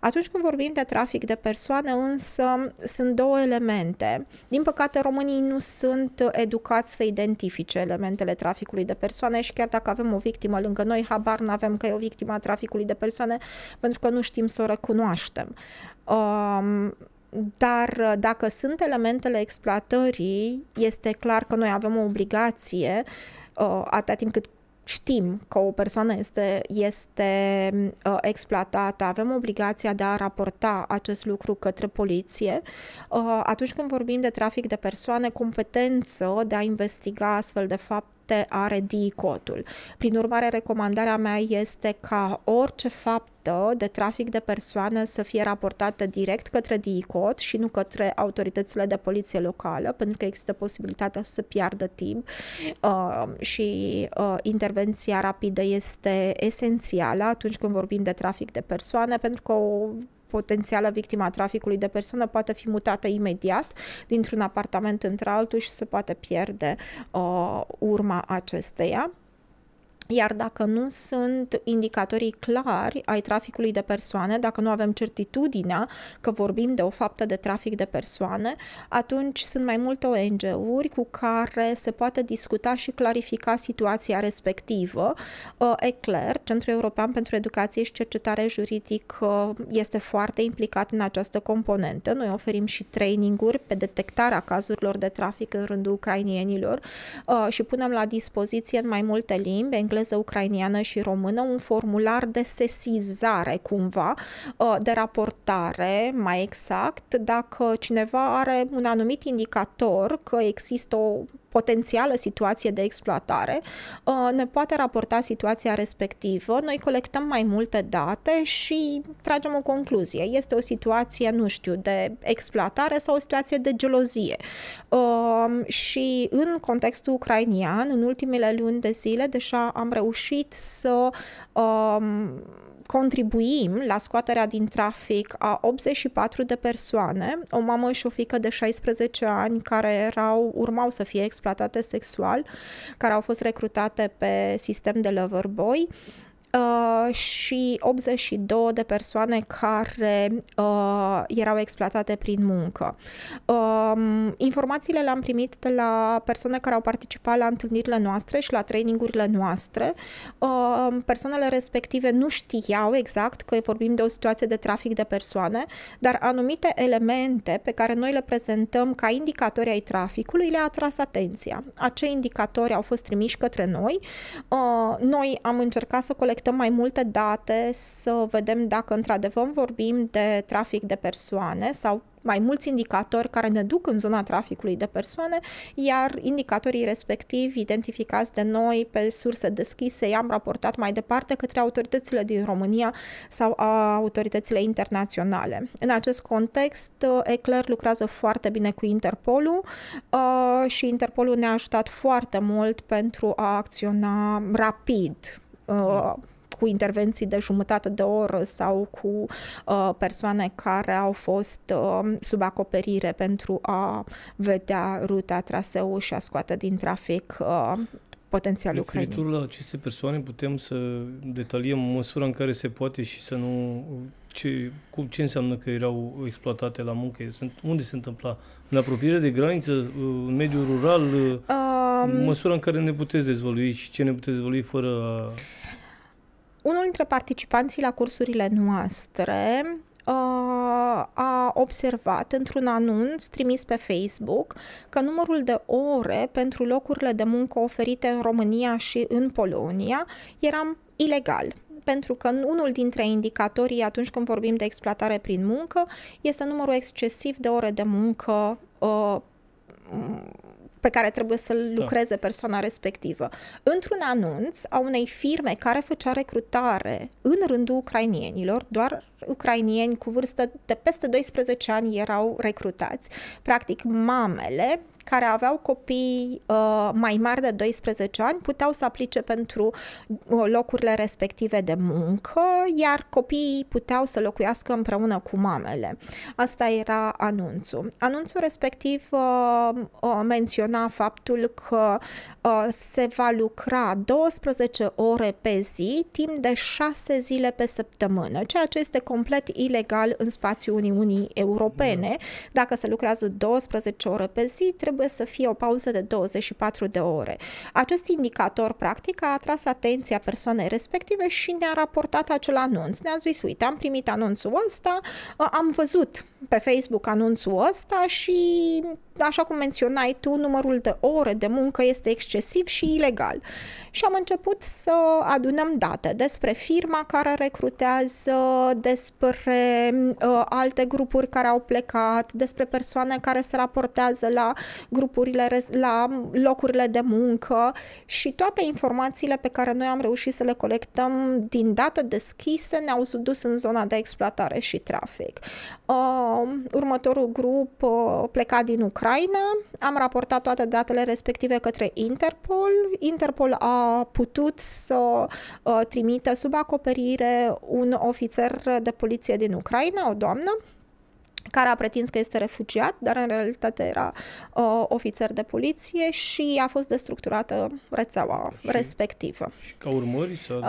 [SPEAKER 2] Atunci când vorbim de trafic de persoane, însă sunt două elemente. Din păcate, românii nu sunt educați să identifice elementele ale traficului de persoane și chiar dacă avem o victimă lângă noi, habar nu avem că e o victimă a traficului de persoane pentru că nu știm să o recunoaștem. Um, dar dacă sunt elementele exploatării, este clar că noi avem o obligație uh, atâta timp cât știm că o persoană este, este uh, exploatată, avem obligația de a raporta acest lucru către poliție. Uh, atunci când vorbim de trafic de persoane, competență de a investiga astfel de fapte fapte are DI-codul. Prin urmare, recomandarea mea este ca orice faptă de trafic de persoane să fie raportată direct către DICOT și nu către autoritățile de poliție locală, pentru că există posibilitatea să piardă timp uh, și uh, intervenția rapidă este esențială atunci când vorbim de trafic de persoane, pentru că o potențială victima traficului de persoană poate fi mutată imediat dintr-un apartament într-altul și se poate pierde uh, urma acesteia. Iar dacă nu sunt indicatorii clari ai traficului de persoane, dacă nu avem certitudinea că vorbim de o faptă de trafic de persoane, atunci sunt mai multe ONG-uri cu care se poate discuta și clarifica situația respectivă. Uh, ECLER, Centrul European pentru Educație și Cercetare Juridică, uh, este foarte implicat în această componentă. Noi oferim și traininguri pe detectarea cazurilor de trafic în rândul ucrainienilor uh, și punem la dispoziție în mai multe limbi, engleză, engleză, ucrainiană și română, un formular de sesizare cumva, ă, de raportare mai exact, dacă cineva are un anumit indicator că există o potențială situație de exploatare, uh, ne poate raporta situația respectivă, noi colectăm mai multe date și tragem o concluzie. Este o situație, nu știu, de exploatare sau o situație de gelozie. Um, și în contextul ucrainian, în ultimele luni de zile, deja am reușit să um, contribuim la scoaterea din trafic a 84 de persoane, o mamă și o fică de 16 ani care erau, urmau să fie exploatate sexual, care au fost recrutate pe sistem de lover boy. Uh, și 82 de persoane care uh, erau exploatate prin muncă. Um, informațiile le-am primit de la persoane care au participat la întâlnirile noastre și la trainingurile noastre. Um, persoanele respective nu știau exact că vorbim de o situație de trafic de persoane, dar anumite elemente pe care noi le prezentăm ca indicatori ai traficului le-a atras atenția. Acei indicatori au fost trimiși către noi. Uh, noi am încercat să colectăm colectăm mai multe date, să vedem dacă într-adevăr vorbim de trafic de persoane sau mai mulți indicatori care ne duc în zona traficului de persoane, iar indicatorii respectivi identificați de noi pe surse deschise i-am raportat mai departe către autoritățile din România sau a autoritățile internaționale. În acest context, Eclair lucrează foarte bine cu Interpolul uh, și Interpolul ne-a ajutat foarte mult pentru a acționa rapid uh, cu intervenții de jumătate de oră sau cu uh, persoane care au fost uh, sub acoperire pentru a vedea ruta, traseul și a scoate din trafic
[SPEAKER 1] uh, potențial Ucrainei. Referitor la aceste persoane putem să detaliem măsura în care se poate și să nu... Ce, cum, ce înseamnă că erau exploatate la muncă? Sunt, unde se întâmpla? În apropiere de graniță, uh, în mediul rural, um, măsura în care ne puteți dezvălui și ce ne puteți dezvălui fără a
[SPEAKER 2] unul dintre participanții la cursurile noastre uh, a observat într-un anunț trimis pe Facebook că numărul de ore pentru locurile de muncă oferite în România și în Polonia era ilegal, pentru că unul dintre indicatorii atunci când vorbim de exploatare prin muncă este numărul excesiv de ore de muncă uh, pe care trebuie să-l da. lucreze da. persoana respectivă. Într-un anunț a unei firme care făcea recrutare în rândul ucrainienilor, doar ucrainieni cu vârstă de peste 12 ani erau recrutați. Practic, mamele care aveau copii uh, mai mari de 12 ani puteau să aplice pentru uh, locurile respective de muncă, iar copiii puteau să locuiască împreună cu mamele. Asta era anunțul. Anunțul respectiv uh, uh, menționa faptul că uh, se va lucra 12 ore pe zi, timp de 6 zile pe săptămână, ceea ce este complet ilegal în spațiul Uniunii Europene. Da. Dacă se lucrează 12 ore pe zi, trebuie trebuie să fie o pauză de 24 de ore. Acest indicator, practic, a atras atenția persoanei respective și ne-a raportat acel anunț. Ne-a zis, uite, am primit anunțul ăsta, am văzut pe Facebook anunțul ăsta și, așa cum menționai tu, numărul de ore de muncă este excesiv și ilegal. Și am început să adunăm date despre firma care recrutează, despre uh, alte grupuri care au plecat, despre persoane care se raportează la grupurile, la locurile de muncă și toate informațiile pe care noi am reușit să le colectăm din date deschise ne-au dus în zona de exploatare și trafic. Uh, Um, următorul grup uh, pleca din Ucraina, am raportat toate datele respective către Interpol. Interpol a putut să uh, trimită sub acoperire un ofițer de poliție din Ucraina, o doamnă, care a pretins că este refugiat, dar în realitate era uh, ofițer de poliție și a fost destructurată rețeaua și, respectivă. Și
[SPEAKER 1] ca urmări? Sau... Uh,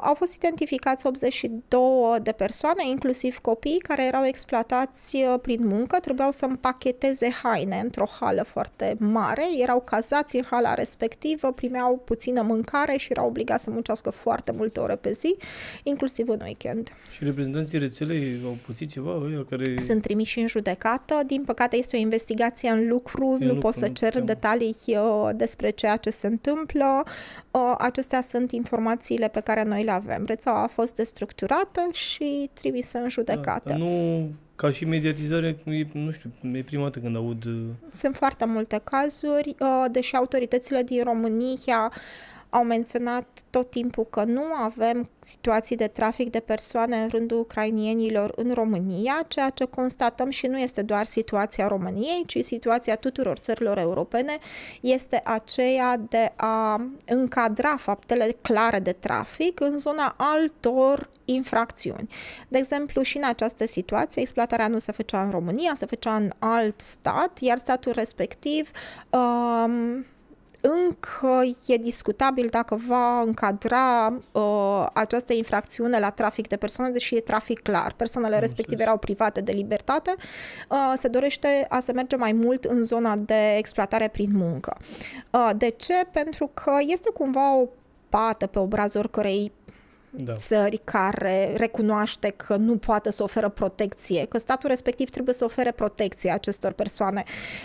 [SPEAKER 2] au fost identificați 82 de persoane, inclusiv copii, care erau exploatați uh, prin muncă, trebuiau să împacheteze haine într-o hală foarte mare, erau cazați în hala respectivă, primeau puțină mâncare și erau obligați să muncească foarte multe ore pe zi, inclusiv în weekend.
[SPEAKER 1] Și reprezentanții rețelei au puțin ceva? Care... Sunt
[SPEAKER 2] și în judecată. Din păcate este o investigație în lucru, în nu pot să cer nu. Da. detalii despre ceea ce se întâmplă. Acestea sunt informațiile pe care noi le avem. Rețeaua a fost destructurată și trimisă în judecată. Da,
[SPEAKER 1] nu ca și mediatizare, nu știu, e prima dată când aud... Uh,
[SPEAKER 2] sunt foarte multe cazuri, deși autoritățile din România au menționat tot timpul că nu avem situații de trafic de persoane în rândul ucrainienilor în România, ceea ce constatăm și nu este doar situația României, ci situația tuturor țărilor europene este aceea de a încadra faptele clare de trafic în zona altor infracțiuni. De exemplu, și în această situație, exploatarea nu se făcea în România, se făcea în alt stat, iar statul respectiv um, încă e discutabil dacă va încadra uh, această infracțiune la trafic de persoane, deși e trafic clar. Persoanele Am respective știu. erau private de libertate. Uh, se dorește a se merge mai mult în zona de exploatare prin muncă. Uh, de ce? Pentru că este cumva o pată pe obrazul oricărei da. țări care recunoaște că nu poate să oferă protecție, că statul respectiv trebuie să ofere protecție acestor persoane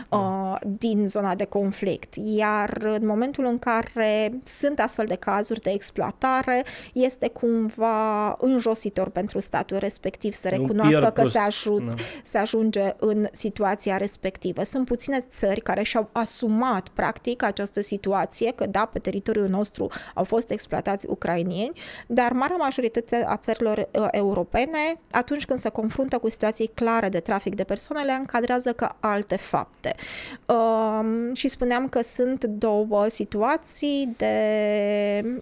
[SPEAKER 2] da. uh, din zona de conflict. Iar în momentul în care sunt astfel de cazuri de exploatare, este cumva înjositor pentru statul respectiv să recunoască că se, ajut, da. se ajunge în situația respectivă. Sunt puține țări care și-au asumat practic această situație, că da, pe teritoriul nostru au fost exploatați ucrainieni, dar marea majoritate a țărilor uh, europene, atunci când se confruntă cu situații clare de trafic de persoane, le încadrează ca alte fapte. Um, și spuneam că sunt două situații de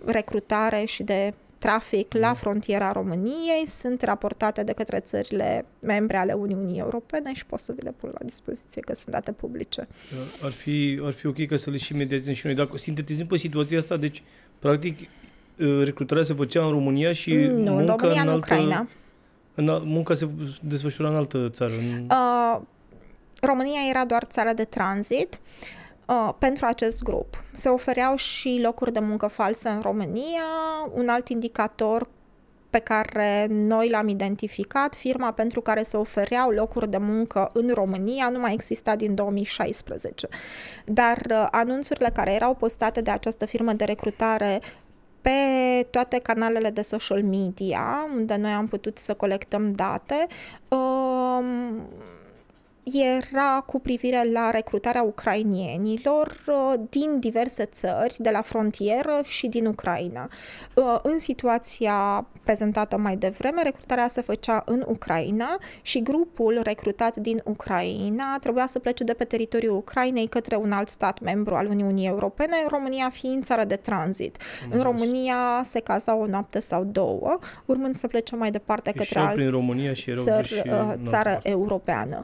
[SPEAKER 2] recrutare și de trafic la mm. frontiera României sunt raportate de către țările membre ale Uniunii Europene și pot să vi le pun la dispoziție că sunt date publice.
[SPEAKER 1] Uh, ar fi, ar fi ok ca să le și mediazim și noi. Dacă sintetizăm pe situația asta, deci, practic, recrutarea se făcea în România și mm, nu, munca în România, în, altă, Ucraina. În, munca se desfășura în altă țară. În...
[SPEAKER 2] Uh, România era doar țara de tranzit uh, pentru acest grup. Se ofereau și locuri de muncă false în România, un alt indicator pe care noi l-am identificat, firma pentru care se ofereau locuri de muncă în România, nu mai exista din 2016. Dar anunțurile care erau postate de această firmă de recrutare pe toate canalele de social media, unde noi am putut să colectăm date era cu privire la recrutarea ucrainienilor uh, din diverse țări, de la frontieră și din Ucraina. Uh, în situația prezentată mai devreme, recrutarea se făcea în Ucraina și grupul recrutat din Ucraina trebuia să plece de pe teritoriul Ucrainei către un alt stat membru al Uniunii Europene, România fiind țară de tranzit. În România se caza o noapte sau două, urmând să plece mai departe către alt uh, țară, țară europeană.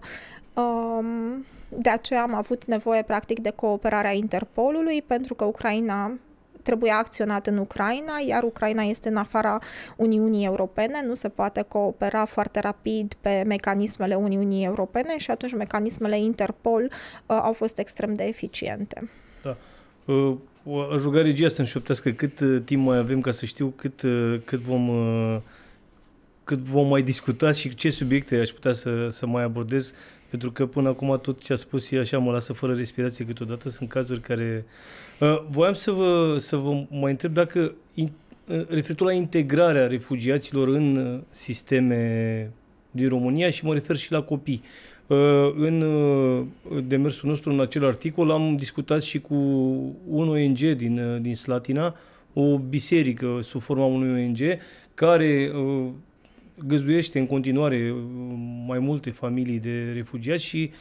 [SPEAKER 2] Um, de aceea am avut nevoie, practic, de cooperarea Interpolului, pentru că Ucraina trebuia acționat în Ucraina, iar Ucraina este în afara Uniunii Europene, nu se poate coopera foarte rapid pe mecanismele Uniunii Europene și atunci mecanismele Interpol uh, au fost extrem de eficiente.
[SPEAKER 1] Da. Uh, aș ruga regia să-mi șoptească cât uh, timp mai avem ca să știu cât, uh, cât vom... Uh cât vom mai discuta și ce subiecte aș putea să, să mai abordez. Pentru că până acum tot ce a spus e așa, mă lasă fără respirație câteodată, sunt cazuri care... Uh, voiam să vă, să vă mai întreb dacă, in, uh, referitor la integrarea refugiaților în uh, sisteme din România și mă refer și la copii. Uh, în uh, demersul nostru, în acel articol, am discutat și cu un ONG din, uh, din Slatina, o biserică sub forma unui ONG, care găzduiește în continuare uh, mai multe familii de refugiați și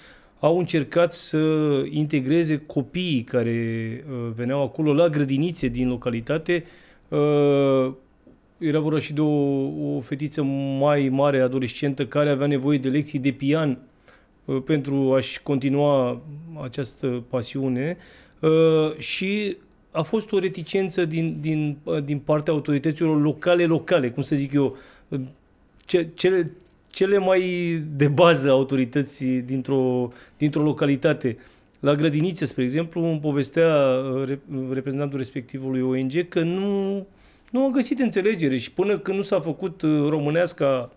[SPEAKER 1] au încercat să integreze copiii care uh, veneau acolo la grădinițe din localitate. Uh, era vorba și de o, o fetiță mai mare, adolescentă, care avea nevoie de lecții de pian pentru a-și continua această pasiune și a fost o reticență din, din, din partea autorităților locale, locale, cum să zic eu, ce, cele, cele mai de bază autorități dintr-o, dintr-o localitate. La grădinițe, spre exemplu, îmi povestea uh, reprezentantul respectivului ONG că nu, nu a găsit înțelegere și până când nu s-a făcut uh, românească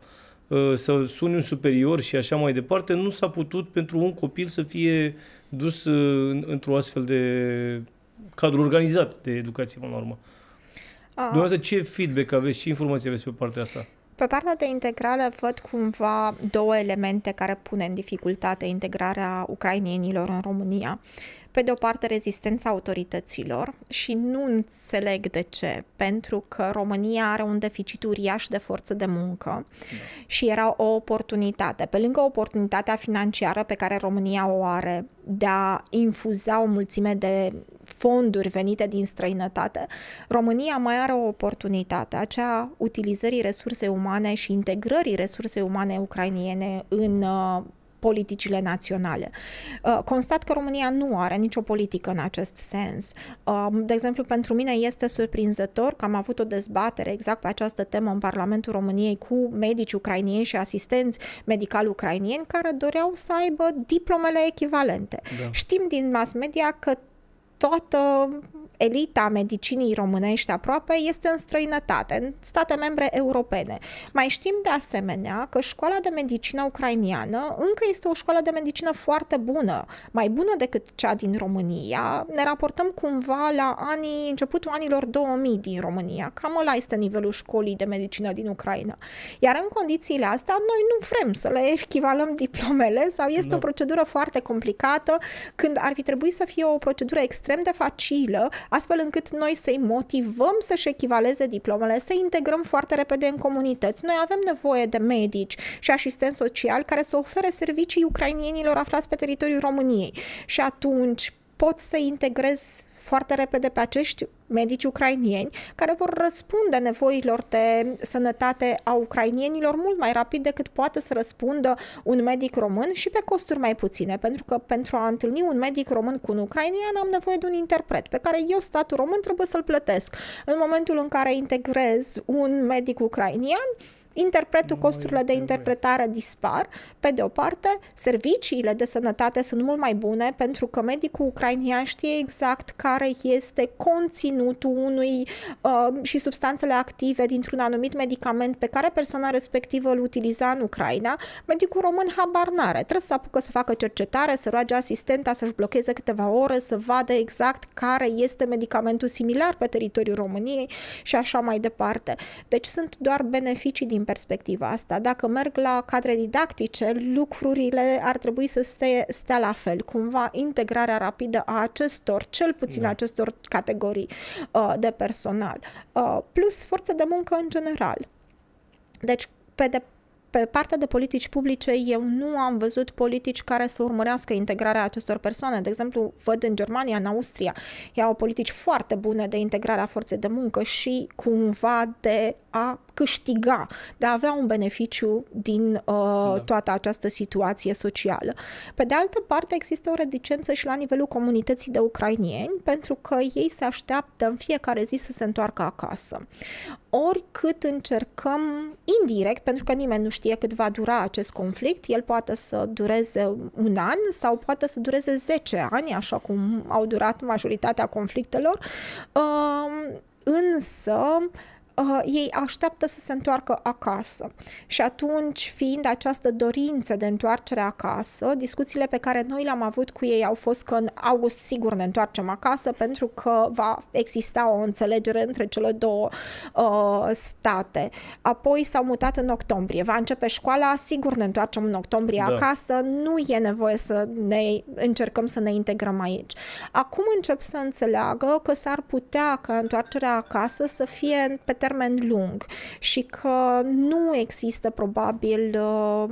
[SPEAKER 1] uh, să suni un superior și așa mai departe, nu s-a putut pentru un copil să fie dus într-o astfel de cadru organizat de educație, până la urmă. Dumneavoastră, ce feedback aveți și informații aveți pe partea asta?
[SPEAKER 2] Pe partea de integrare văd cumva două elemente care pune în dificultate integrarea ucrainienilor în România. Pe de o parte, rezistența autorităților și nu înțeleg de ce, pentru că România are un deficit uriaș de forță de muncă și era o oportunitate. Pe lângă oportunitatea financiară pe care România o are de a infuza o mulțime de fonduri venite din străinătate, România mai are o oportunitate, aceea utilizării resursei umane și integrării resursei umane ucrainiene în uh, politicile naționale. Uh, constat că România nu are nicio politică în acest sens. Uh, de exemplu, pentru mine este surprinzător că am avut o dezbatere exact pe această temă în Parlamentul României cu medici ucrainieni și asistenți medicali ucrainieni care doreau să aibă diplomele echivalente. Da. Știm din mass media că toată elita medicinii românești aproape este în străinătate, în state membre europene. Mai știm de asemenea că școala de medicină ucrainiană încă este o școală de medicină foarte bună, mai bună decât cea din România. Ne raportăm cumva la anii, începutul anilor 2000 din România. Cam ăla este nivelul școlii de medicină din Ucraina. Iar în condițiile astea, noi nu vrem să le echivalăm (laughs) diplomele sau este nu. o procedură foarte complicată când ar fi trebuit să fie o procedură extrem de facilă, astfel încât noi să-i motivăm să-și echivaleze diplomele, să integrăm foarte repede în comunități. Noi avem nevoie de medici și asistenți sociali care să ofere servicii ucrainienilor aflați pe teritoriul României. Și atunci pot să integrez foarte repede pe acești medici ucrainieni care vor răspunde nevoilor de sănătate a ucrainienilor mult mai rapid decât poate să răspundă un medic român și pe costuri mai puține, pentru că pentru a întâlni un medic român cu un ucrainian am nevoie de un interpret pe care eu, statul român, trebuie să-l plătesc. În momentul în care integrez un medic ucrainian, interpretul, costurile de interpretare dispar. Pe de o parte, serviciile de sănătate sunt mult mai bune pentru că medicul ucrainian știe exact care este conținutul unui uh, și substanțele active dintr-un anumit medicament pe care persoana respectivă îl utiliza în Ucraina. Medicul român habar n-are. Trebuie să apucă să facă cercetare, să roage asistenta să-și blocheze câteva ore, să vadă exact care este medicamentul similar pe teritoriul României și așa mai departe. Deci sunt doar beneficii din din perspectiva asta. Dacă merg la cadre didactice, lucrurile ar trebui să stea, stea la fel. Cumva integrarea rapidă a acestor, cel puțin da. acestor categorii uh, de personal. Uh, plus forță de muncă în general. Deci, pe de pe partea de politici publice, eu nu am văzut politici care să urmărească integrarea acestor persoane. De exemplu, văd în Germania, în Austria, au politici foarte bune de integrare a forței de muncă și cumva de a câștiga, de a avea un beneficiu din uh, da. toată această situație socială. Pe de altă parte, există o reticență și la nivelul comunității de ucrainieni, pentru că ei se așteaptă în fiecare zi să se întoarcă acasă. Oricât încercăm indirect, pentru că nimeni nu știe cât va dura acest conflict, el poate să dureze un an sau poate să dureze 10 ani, așa cum au durat majoritatea conflictelor, uh, însă uh, ei așteaptă să se întoarcă acasă. Și atunci, fiind această dorință de întoarcere acasă, discuțiile pe care noi le-am avut cu ei au fost că în august sigur ne întoarcem acasă pentru că va exista o înțelegere între cele două uh, state. Apoi s-au mutat în octombrie. Va începe școala, sigur ne întoarcem în octombrie da. acasă, nu e nevoie să ne încercăm să ne integrăm aici. Acum încep să înțeleagă că s-ar putea ca întoarcerea acasă să fie pe termen lung și că nu există probabil uh,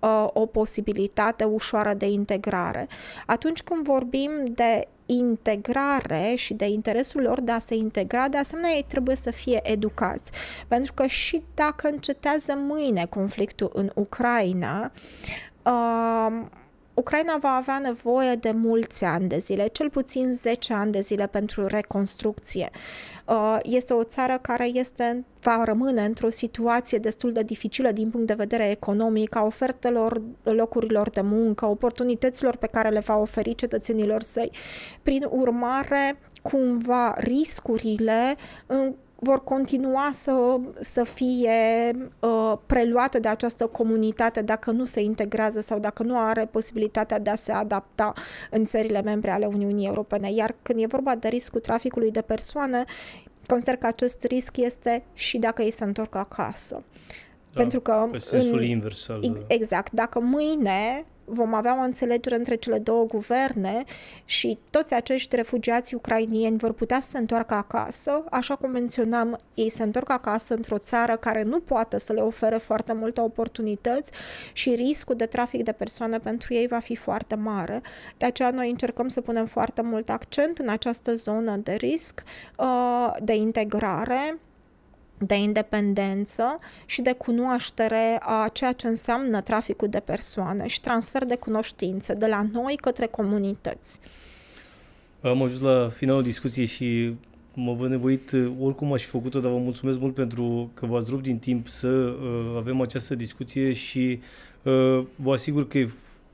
[SPEAKER 2] uh, o posibilitate ușoară de integrare. Atunci când vorbim de integrare și de interesul lor de a se integra, de asemenea ei trebuie să fie educați. Pentru că și dacă încetează mâine conflictul în Ucraina, uh, Ucraina va avea nevoie de mulți ani de zile, cel puțin 10 ani de zile pentru reconstrucție. Uh, este o țară care este, va rămâne într-o situație destul de dificilă din punct de vedere economic, a ofertelor locurilor de muncă, oportunităților pe care le va oferi cetățenilor săi. Prin urmare, cumva riscurile vor continua să, să fie uh, preluate de această comunitate dacă nu se integrează sau dacă nu are posibilitatea de a se adapta în țările membre ale Uniunii Europene. Iar când e vorba de riscul traficului de persoane, consider că acest risc este și dacă ei se întorc acasă. Da, Pentru că. Pe sensul în, invers al... Exact. Dacă mâine vom avea o înțelegere între cele două guverne și toți acești refugiați ucrainieni vor putea să se întoarcă acasă, așa cum menționam, ei se întorc acasă într-o țară care nu poate să le ofere foarte multe oportunități și riscul de trafic de persoane pentru ei va fi foarte mare. De aceea noi încercăm să punem foarte mult accent în această zonă de risc, uh, de integrare, de independență și de cunoaștere a ceea ce înseamnă traficul de persoane și transfer de cunoștințe de la noi către comunități.
[SPEAKER 1] Am ajuns la finalul discuției și mă văd nevoit, oricum aș fi făcut-o, dar vă mulțumesc mult pentru că v-ați rupt din timp să uh, avem această discuție și uh, vă asigur că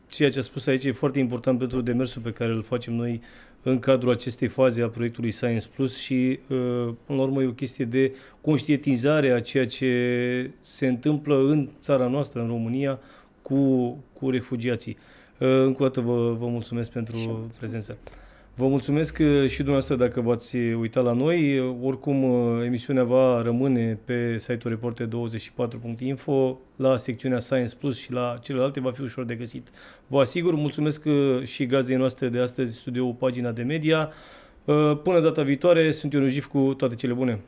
[SPEAKER 1] ceea ce a spus aici e foarte important pentru demersul pe care îl facem noi în cadrul acestei faze a proiectului Science Plus și, uh, până la urmă, e o chestie de conștientizare a ceea ce se întâmplă în țara noastră, în România, cu, cu refugiații. Uh, încă o dată vă, vă mulțumesc pentru mulțumesc. prezența. Vă mulțumesc uh, și dumneavoastră dacă v-ați uitat la noi. Uh, oricum, uh, emisiunea va rămâne pe site-ul reporte24.info, la secțiunea Science Plus și la celelalte va fi ușor de găsit. Vă asigur, mulțumesc și gazdei noastre de astăzi, studioul Pagina de Media. Până data viitoare, sunt Ion Jif cu toate cele bune!